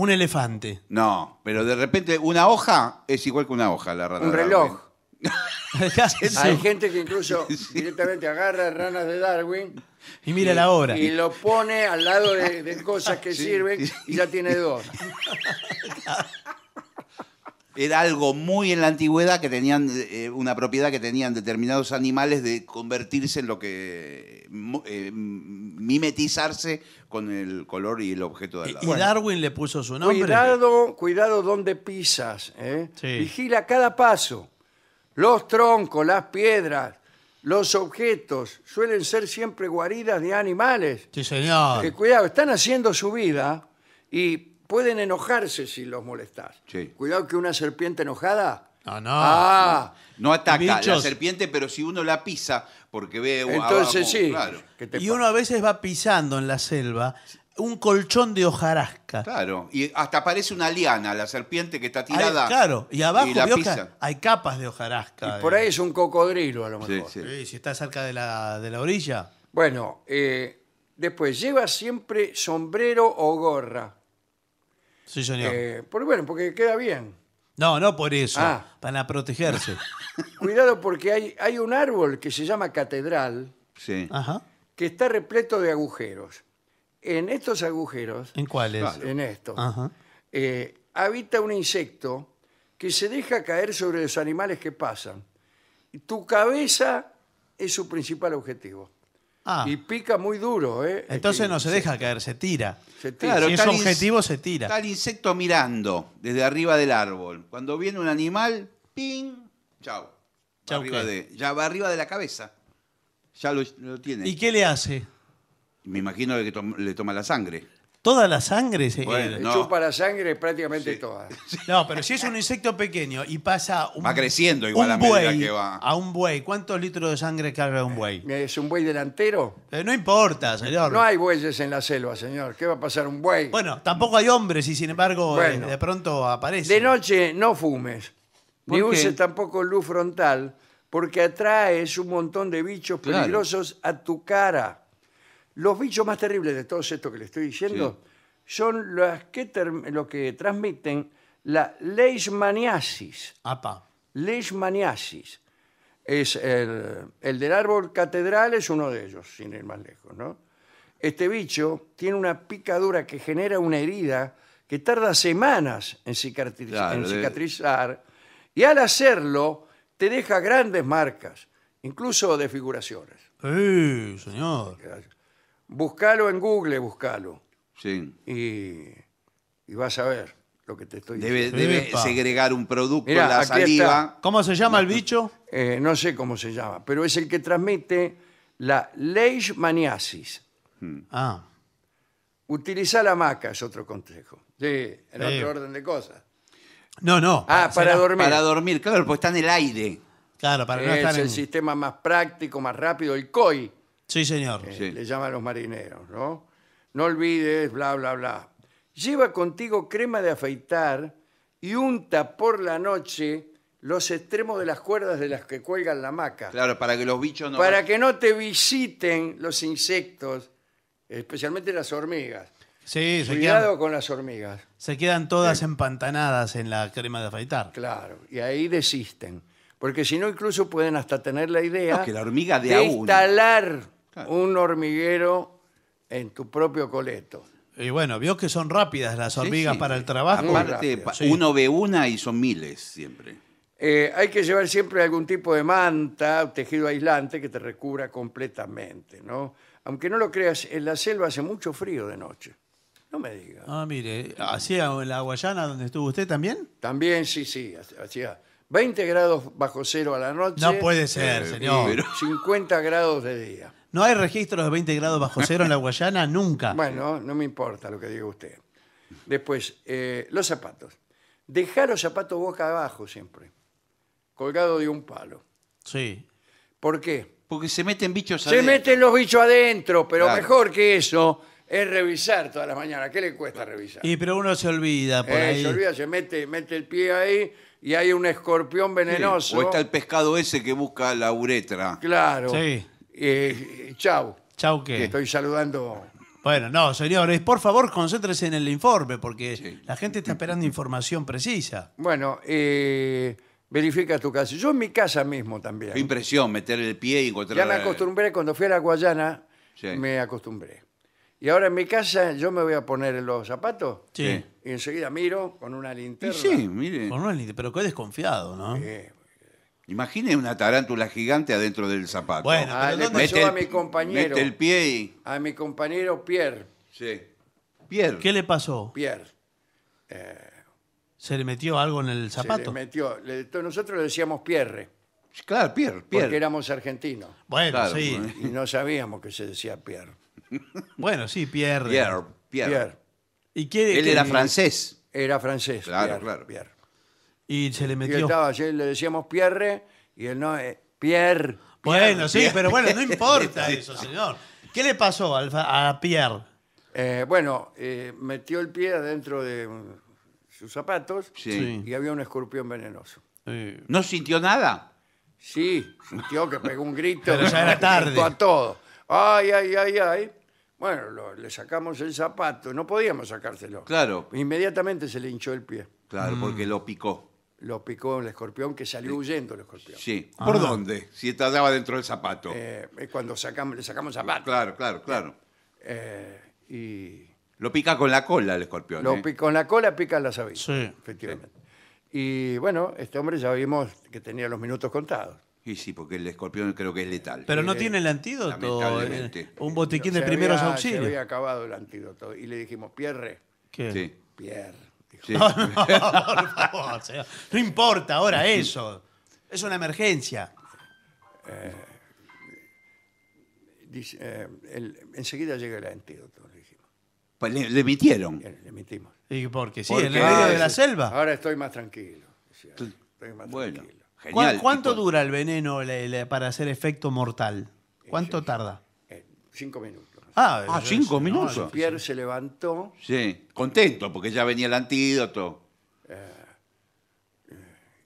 Un elefante. No, pero de repente una hoja es igual que una hoja, la rana. Un reloj. Hay gente que incluso directamente agarra ranas de Darwin Y mira la hora. y lo pone al lado de, de cosas que sirven y ya tiene dos. era algo muy en la antigüedad que tenían eh, una propiedad que tenían determinados animales de convertirse en lo que eh, mimetizarse con el color y el objeto del Y, Darwin le puso su nombre. Cuidado, cuidado donde pisas. ¿eh? Vigila cada paso. Los troncos, las piedras, los objetos suelen ser siempre guaridas de animales. Sí, señor. Que cuidado, están haciendo su vida y pueden enojarse si los molestas. Cuidado que una serpiente enojada... No, no. Ah. no ataca la serpiente, pero si uno la pisa, porque ve entonces sí. Y uno a veces va pisando en la selva un colchón de hojarasca. claro. Y hasta parece una liana, la serpiente que está tirada. claro, y abajo hay capas de hojarasca. Y por ahí es un cocodrilo a lo mejor. sí. Sí, si está cerca de la, orilla. Bueno, eh, después, lleva siempre sombrero o gorra. Sí, señor. Eh, bueno, porque queda bien. No, no por eso, ah. para protegerse. Cuidado porque hay, hay un árbol que se llama catedral Sí. que está repleto de agujeros. En estos agujeros, ¿En cuáles? en estos, eh, habita un insecto que se deja caer sobre los animales que pasan. Tu cabeza es su principal objetivo. Ah, Y pica muy duro, ¿eh? entonces no se deja caer, se tira si es objetivo, se tira. Está el insecto mirando desde arriba del árbol. Cuando viene un animal, ¡ping! ¡Chao! Chau, ya va arriba de la cabeza. Ya lo, tiene. ¿Y qué le hace? Me imagino que le toma la sangre. Toda la sangre se eh, Chupa la sangre prácticamente toda. No, pero si es un insecto pequeño y pasa un, Va creciendo igual a un buey, ¿cuántos litros de sangre carga un buey? Eh, ¿Es un buey delantero? Eh, no importa, señor. No hay bueyes en la selva, señor. ¿Qué va a pasar un buey? Bueno, tampoco hay hombres y sin embargo de pronto aparece. De noche no fumes, ni uses tampoco luz frontal, porque atraes un montón de bichos peligrosos a tu cara. Los bichos más terribles de todos estos que le estoy diciendo son los que, que transmiten la leishmaniasis. Apa. Leishmaniasis. Es el, del árbol catedral es uno de ellos, sin ir más lejos, ¿no? Este bicho tiene una picadura que genera una herida que tarda semanas en, cicatrizar y al hacerlo te deja grandes marcas, incluso desfiguraciones. ¡Ey, señor. Buscalo en Google, búscalo. Sí. Y, vas a ver lo que te estoy diciendo. debe segregar un producto en la saliva. ¿Cómo se llama el bicho? Eh, no sé cómo se llama, pero es el que transmite la leishmaniasis. Hmm. Ah, Utilizar la maca es otro consejo. Sí, en otro orden de cosas. no, no. Ah, para dormir. Para dormir, claro, porque está en el aire. Claro, para no es el sistema más práctico, más rápido, el COI. Sí, señor. Eh, le llaman los marineros, ¿no? No olvides, bla, bla, bla. Lleva contigo crema de afeitar y unta por la noche los extremos de las cuerdas de las que cuelgan la maca Claro, para que los bichos no... Para que no te visiten los insectos, especialmente las hormigas. Sí, Cuidado con las hormigas. Se quedan todas empantanadas en la crema de afeitar. Claro, y ahí desisten. Porque si no, incluso pueden hasta tener la idea... que la hormiga de, de instalar un hormiguero en tu propio coleto. Y bueno, vio que son rápidas las hormigas para el trabajo. Aparte, uno ve una y son miles siempre. Eh, hay que llevar siempre algún tipo de manta o tejido aislante que te recubra completamente, ¿no? Aunque no lo creas, en la selva hace mucho frío de noche. No me digas. Ah, mire, ¿hacía en la Guayana donde estuvo usted también? También, sí, sí, hacía 20 grados bajo cero a la noche. No puede ser, eh, señor. 50 grados de día. No hay registros de 20 grados bajo cero en la Guayana nunca. Bueno, no me importa lo que diga usted. Después, eh, los zapatos. Dejar los zapatos boca abajo siempre, colgado de un palo. Sí. ¿Por qué? Porque se meten bichos Se meten los bichos adentro, pero mejor que eso es revisar todas las mañanas. ¿Qué le cuesta revisar? Y pero uno se olvida por eh, Se olvida, se mete, mete el pie ahí y hay un escorpión venenoso. O está el pescado ese que busca la uretra. Claro. Sí eh, chau. Chau que... estoy saludando. Bueno, no, señores, por favor concéntrese en el informe porque la gente está esperando información precisa. Bueno, eh, verifica tu casa. Yo en mi casa mismo también. Qué impresión meter el pie y encontrar. Ya me acostumbré, cuando fui a la Guayana, me acostumbré. Y ahora en mi casa yo me voy a poner los zapatos y enseguida miro con una linterna. sí, mire. Con una linterna, pero qué desconfiado, ¿no? Imaginen una tarántula gigante adentro del zapato. Bueno, ah, a ¿dónde- a mi compañero. mete el pie y... A mi compañero Pierre. Sí. ¿qué le pasó? Pierre. Eh, ¿Se le metió algo en el Se le zapato? metió. nosotros le decíamos Pierre, Claro, Pierre, porque éramos argentinos. Bueno, sí. Y no sabíamos que se decía Pierre. Bueno, sí, Pierre, Pierre. Pierre. ¿Y qué, Él era francés. Era francés. Claro, claro. Pierre. Y se le metió. estaba ayer le decíamos Pierre y él no, es eh, Pierre. Bueno, sí, pero bueno, no importa eso, señor. ¿Qué le pasó a Pierre? Eh, bueno, eh, metió el pie adentro de sus zapatos y había un escorpión venenoso. ¿No sintió nada? Sí, sintió que pegó un grito. Pero ya tarde. A todo. Ay, ay, ay, ay. Bueno, le sacamos el zapato. No podíamos sacárselo. Claro, Inmediatamente se le hinchó el pie. claro, porque lo picó lo picó el escorpión, que salió huyendo el escorpión. Sí. Ah. ¿Por dónde? Si estaba dentro del zapato. Eh, es cuando sacamos, le sacamos zapato. claro, claro, claro. Eh, y Lo pica con la cola el escorpión. lo ¿eh? pica con la cola pica las avisos Sí. Efectivamente. Y bueno, este hombre ya vimos que tenía los minutos contados. Y sí, porque el escorpión creo que es letal. Pero no tiene el antídoto. lamentablemente. Un botiquín de primeros auxilios. había acabado el antídoto. Y le dijimos, Pierre, ¿Qué? Sí. Pierre, No, importa ahora eso. Es una emergencia. Eh, eh, enseguida llega el antídoto, le pues le, emitieron. Eh, le emitimos. Y porque en de la selva. Ahora estoy más tranquilo. ¿Cuánto dura el veneno para hacer efecto mortal? ¿Cuánto tarda? cinco minutos. Ah, ah cinco minutos. Pierre se levantó. Sí, contento, porque ya venía el antídoto. Eh, eh,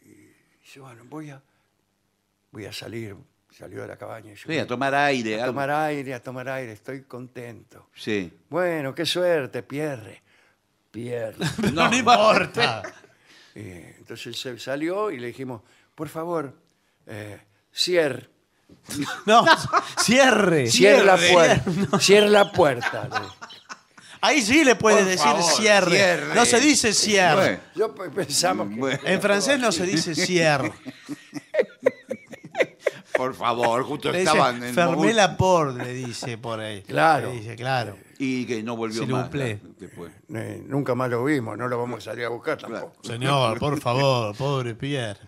y Dice, bueno, voy a, salir. Salió de la cabaña. y Sí, a tomar aire. a tomar aire, a tomar aire. Estoy contento. Sí. Bueno, qué suerte, Pierre. Pierre. No, me importa. entonces se salió y le dijimos, por favor, eh, cierre. No, cierre. Cierre la puerta. la puerta. Ahí sí le puede decir cierre. No se dice cierre. Yo pensamos En francés no se dice cierre. Por favor, justo estaban en Fermé la por, le dice por ahí. Claro. claro. y que no volvió nunca más lo vimos, no lo vamos a salir a buscar tampoco. Señor, por favor, pobre Pierre.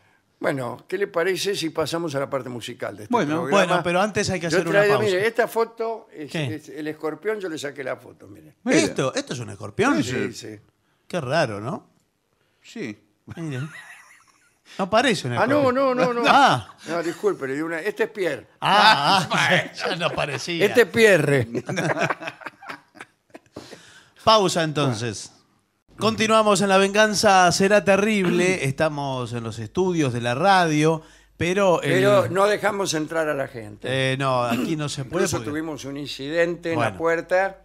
Bueno, ¿qué le parece si pasamos a la parte musical de este Bueno, programa? bueno, pero antes hay que hacer una pausa. Mire, esta foto, es, el escorpión, yo le saqué la foto, mire. ¿Esto? ¿Esto es un escorpión? Sí, sí. Qué raro, ¿no? Sí. No parece un Ah, no, no, no, no. Ah, No, disculpe, una... Este es Pierre. ah, ah, ah ya no parecía. Este es Pierre. Pausa entonces. Continuamos en La Venganza Será Terrible. Estamos en los estudios de la radio, pero... Pero no dejamos entrar a la gente. Eh, no, aquí no se puede. Por eso tuvimos un incidente en la puerta.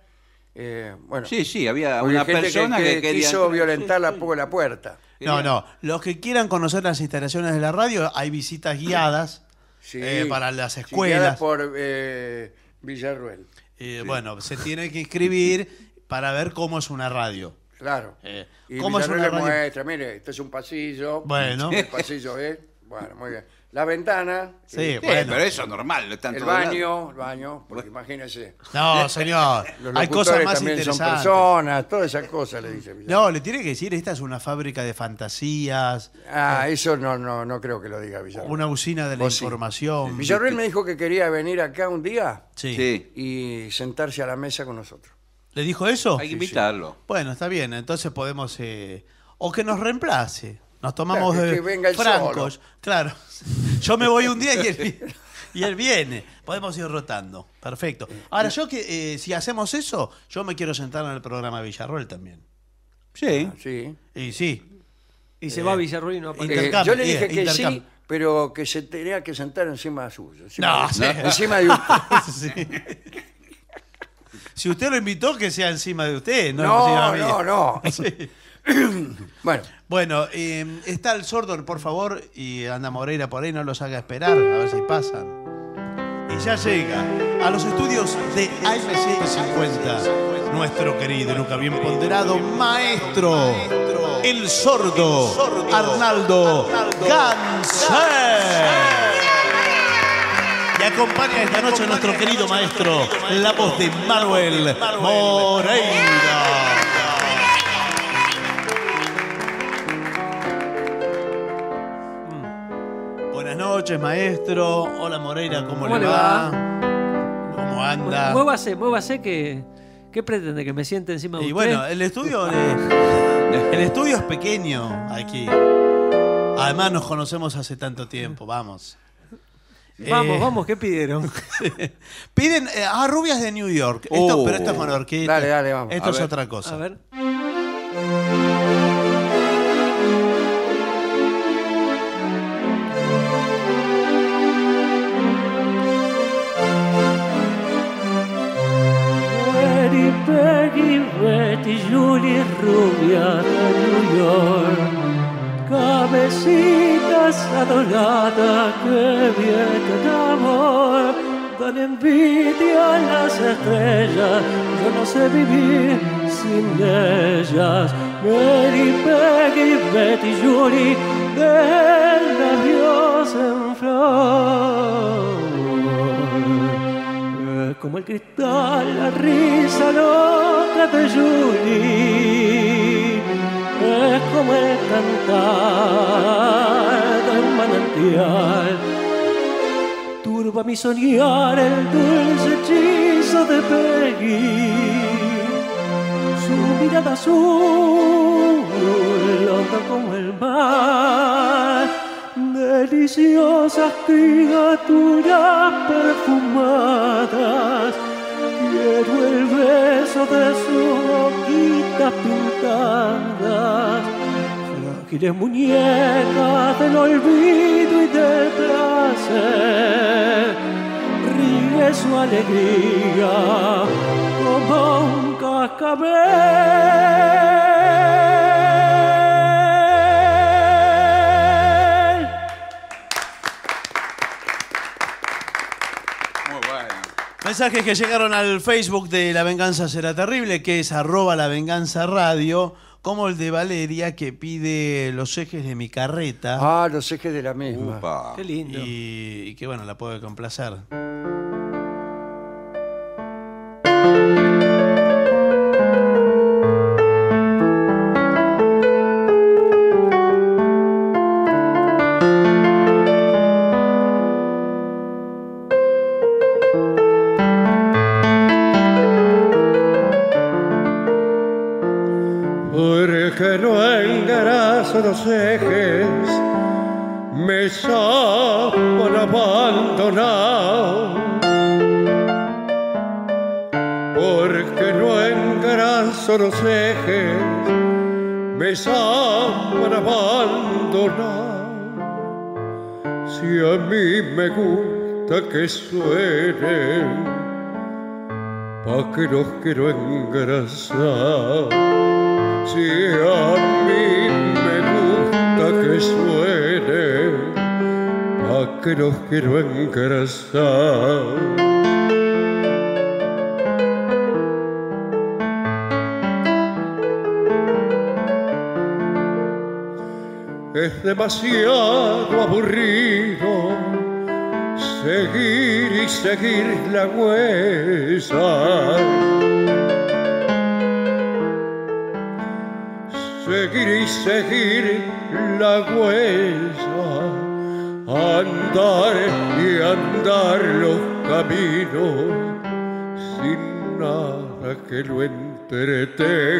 Eh, bueno, Sí, sí, había una persona que, quiso violentar la, puerta. No, no. Los que quieran conocer las instalaciones de la radio, hay visitas guiadas. Eh, para las escuelas. por eh, Villarruel. Bueno, se tiene que inscribir para ver cómo es una radio. Claro. Eh, ¿Cómo se muestra, mire, este es un pasillo. Bueno. El pasillo eh. bueno, muy bien. La ventana, Sí, eh, pero eso es normal, el baño, el baño, porque imagínese. No, señor. Hay cosas más también son interesantes. personas, todas esas cosas le dice Villarreal. No, le tiene que decir, esta es una fábrica de fantasías, Ah, eh, eso no, no, no creo que lo diga Villarreal. una usina de la información. Villarreal me dijo que quería venir acá un día y sentarse a la mesa con nosotros. ¿Le dijo eso? Hay que invitarlo. Bueno, está bien, entonces podemos... Eh, o que nos reemplace. Nos tomamos de eh, francos. Claro. Yo me voy un día y él, viene. Podemos ir rotando. Perfecto. Ahora, yo que eh, si hacemos eso, yo me quiero sentar en el programa Villarroel también. Sí. Ah, sí. Y sí. Y se va a Villarruel no yo le dije que sí, pero que se tenía que sentar encima suyo. No, encima de usted. Sí si usted lo invitó, que sea encima de usted. No, no, no. bueno. Bueno, eh, está el sordo, por favor, y anda Moreira por ahí, no los haga esperar, a ver si pasan. Y ya llega a los estudios de AMC 50, nuestro querido, nunca bien ponderado maestro, el sordo, Arnaldo, Ganser acompaña esta noche nuestro querido maestro, la voz de Manuel Moreira. Buenas noches, maestro. Hola, Moreira, ¿cómo, le va? ¿Cómo anda? Muévase, muévase que... ¿Qué pretende? ¿Que me siente encima de usted? Y bueno, el estudio, el estudio es pequeño aquí. Además nos conocemos hace tanto tiempo, vamos. Vamos, eh, vamos, ¿qué pidieron? Piden eh, ah, rubias de New York. Esto, uh. pero esto es con Dale, dale, vamos. Esto es otra cosa. A ver. Peggy, Betty, Julie, rubia de New York cabecitas adorada que viene de amor, dan envidia a las estrellas, yo no sé vivir sin ellas. Mary, Peggy, Betty, Julie, de dios en flor, como el cristal, la risa loca de Julie es como el cantar del manantial. Turba mi soñar el dulce hechizo de Peggy. Su mirada azul, loca como el mar. Deliciosas criaturas perfumadas Quiero el beso de su boquita pintada, frágil muñeca del olvido y del placer. Ríe su alegría como un cascabel. que llegaron al Facebook de La Venganza Será Terrible, que es arroba la venganza radio, como el de Valeria que pide los ejes de mi carreta. Ah, los ejes de la misma. Qué lindo. Y, y que bueno, la puedo complacer. los ejes me saben abandonar porque no engraso los ejes me saben abandonar si a mí me gusta que suene pa' que los quiero engrasar si a mí suene a que los quiero encarazar. Es demasiado aburrido seguir y seguir la huesa. seguir y seguir la huella, andar y andar los caminos sin nada que lo entretenga.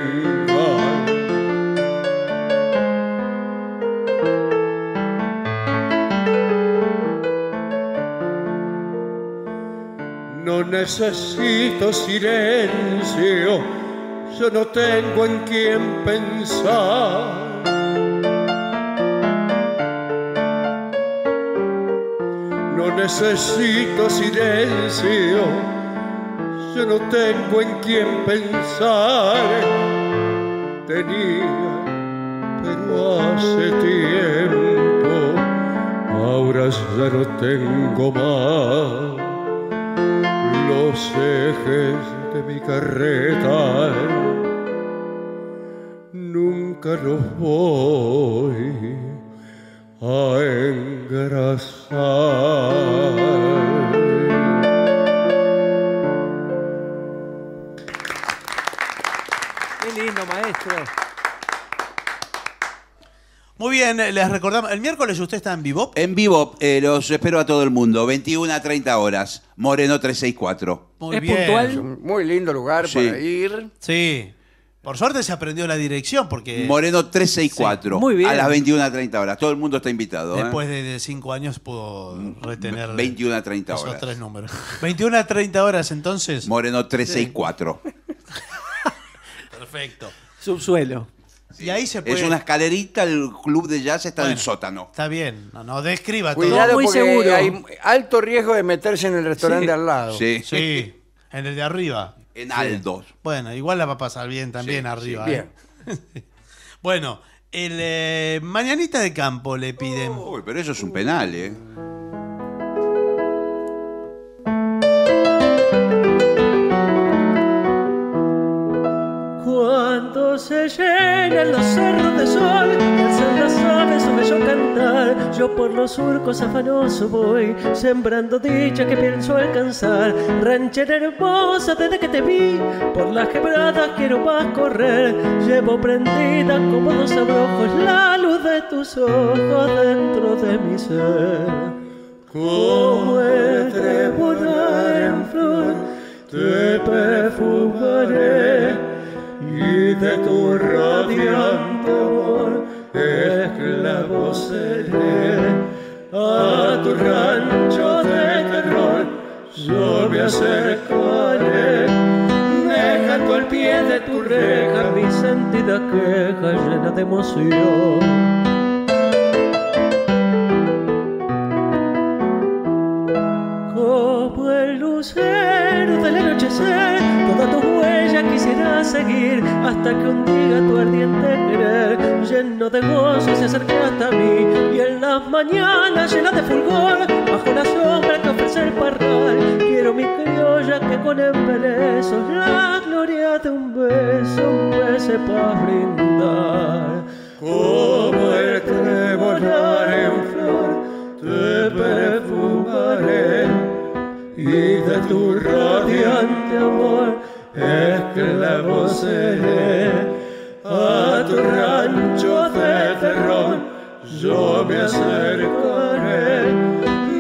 No necesito silencio yo no tengo en quién pensar. No necesito silencio, yo no tengo en quién pensar. Tenía, pero hace tiempo, ahora ya no tengo más los ejes de mi carreta que los voy a engrasar. Qué lindo, maestro. Muy bien, eh, les recordamos, el miércoles usted está en vivo En vivo eh, los espero a todo el mundo, 21 a 30 horas, Moreno 364. Muy bien. Es un muy lindo lugar para ir. Sí. Por suerte se aprendió la dirección porque... Moreno 364. Sí, muy bien. A las 21.30 horas. Todo el mundo está invitado. ¿eh? Después de cinco años pudo retener... 21.30 horas. Esos tres números. 21.30 horas entonces. Moreno 364. Perfecto. Subsuelo. Y ahí se puede... Es una escalerita, el club de jazz está en el sótano. Está bien, no, no describa todo. Cuidado muy seguro. hay alto riesgo de meterse en el restaurante al lado. Sí. sí, en el de arriba en Aldos. Bueno, igual la va a pasar bien también arriba. bien. ¿eh? bueno, el eh, mañanita de campo le piden. Uy, pero eso es un penal, ¿eh? Cuando se llenan los cerros de sol, el cantar. Yo por los surcos afanoso voy, sembrando dicha que pienso alcanzar. Ranchera hermosa, desde que te vi, por las quebradas quiero más correr. Llevo prendida como dos abrojos la luz de tus ojos dentro de mi ser. Como el en flor, te perfumaré y de tu radiante amor esclavo seré. A tu rancho de terror yo me acercaré. Dejando al pie de tu reja mi sentida queja llena de emoción. quisiera seguir hasta que un día tu ardiente querer lleno de gozo se acerque hasta mí y en las mañanas llena de fulgor bajo la sombra que ofrece el parral quiero mi criolla que con embelesos la gloria de un beso beso para brindar como el volar en flor te perfumaré y de tu radiante amor esclavo seré. A tu rancho de terrón yo me acercaré,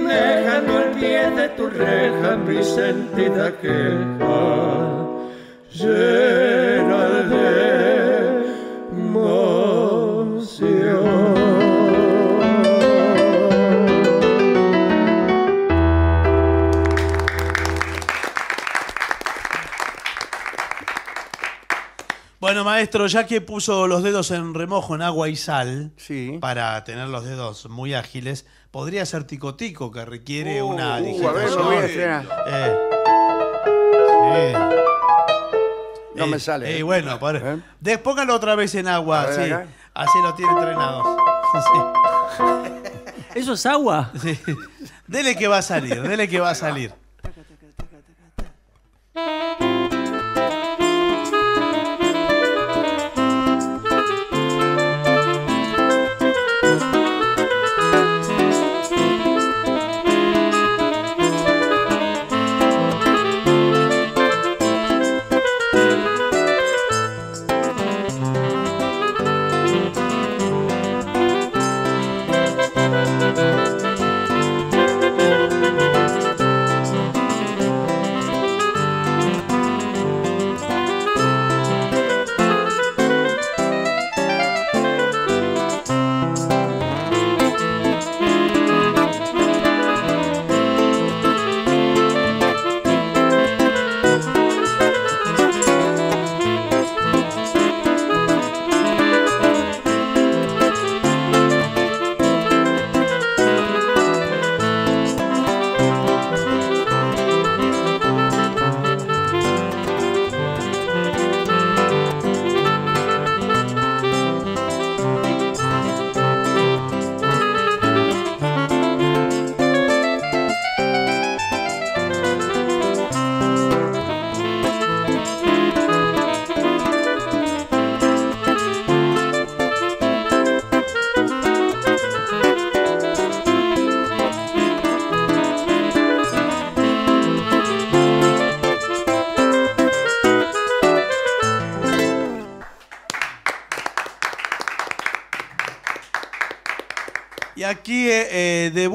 dejando el pie de tu reja mi sentida queja llena de Bueno, maestro, ya que puso los dedos en remojo en agua y sal para tener los dedos muy ágiles, podría ser ticotico, que requiere uh, una uh, eh, No me eh, sale. Y eh, bueno, Despóngalo otra vez en agua, sí. Así lo tiene entrenado. ¿Eso es agua? Dele que va a salir, dele que va a salir.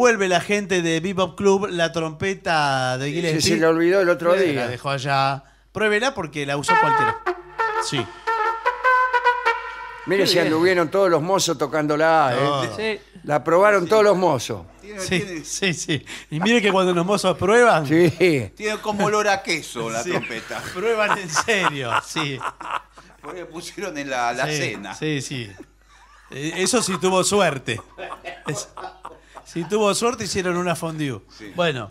Vuelve la gente de Bebop Club la trompeta de Gillespie. Sí, se la olvidó el otro eh, día. La dejó allá. Pruébela porque la usó cualquiera. Sí. Mire, si anduvieron todos los mozos tocando ¿eh? la ¿eh? Sí. La probaron todos los mozos. Sí, sí, Y mire que cuando los mozos prueban. Sí. Tiene como olor a queso la trompeta. Prueban en serio, sí. Porque pusieron en la, la cena. Sí, sí. Eh, eso sí tuvo suerte. Si tuvo suerte, hicieron una fondue. Bueno,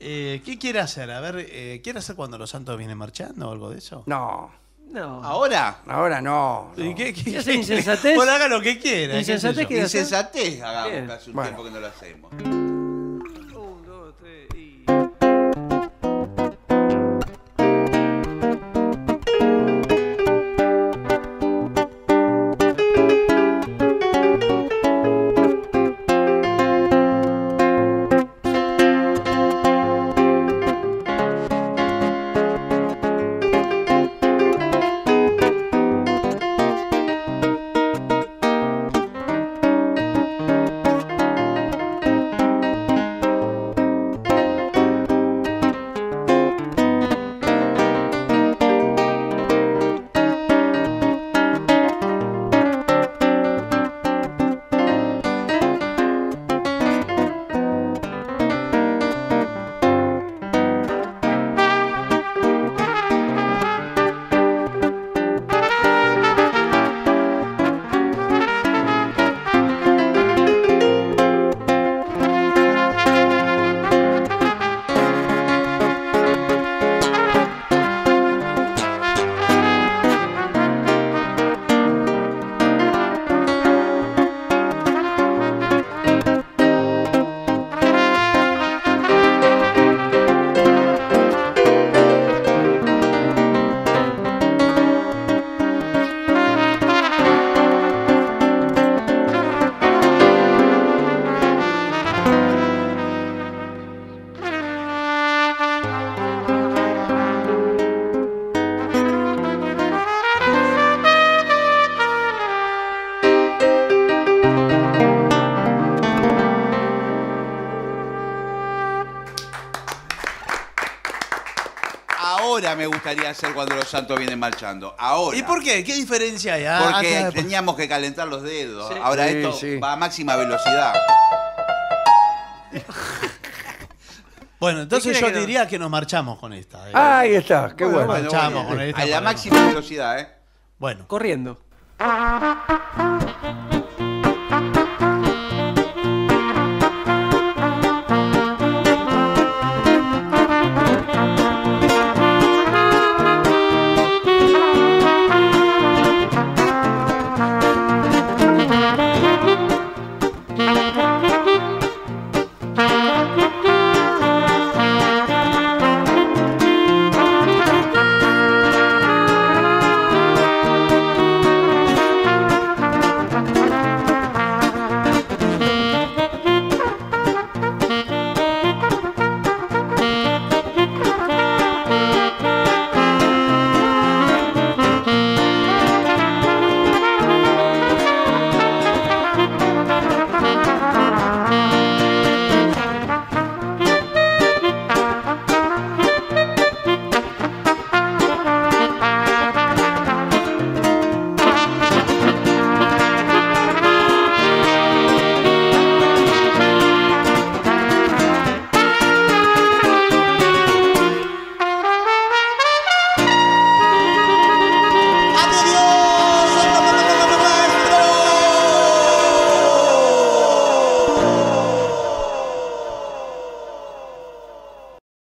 eh, ¿qué quiere hacer? A ver, eh, ¿quiere hacer cuando los santos vienen marchando o algo de eso? No. No. ¿Ahora? Ahora no. qué, qué, insensatez? Bueno, haga lo que quiera. ¿Insensatez? ¿qué insensatez hagamos. Hace un tiempo que no lo hacemos. los santos vienen marchando. Ahora. ¿Y por qué? ¿Qué diferencia hay? Ah, porque ah, pues. teníamos que calentar los dedos. Ahora esto va a máxima velocidad. Bueno, entonces yo diría que nos marchamos con esta. Eh. Ahí está, qué bueno. Bueno, Marchamos con esta. A la máxima velocidad, ¿eh? Bueno, Corriendo.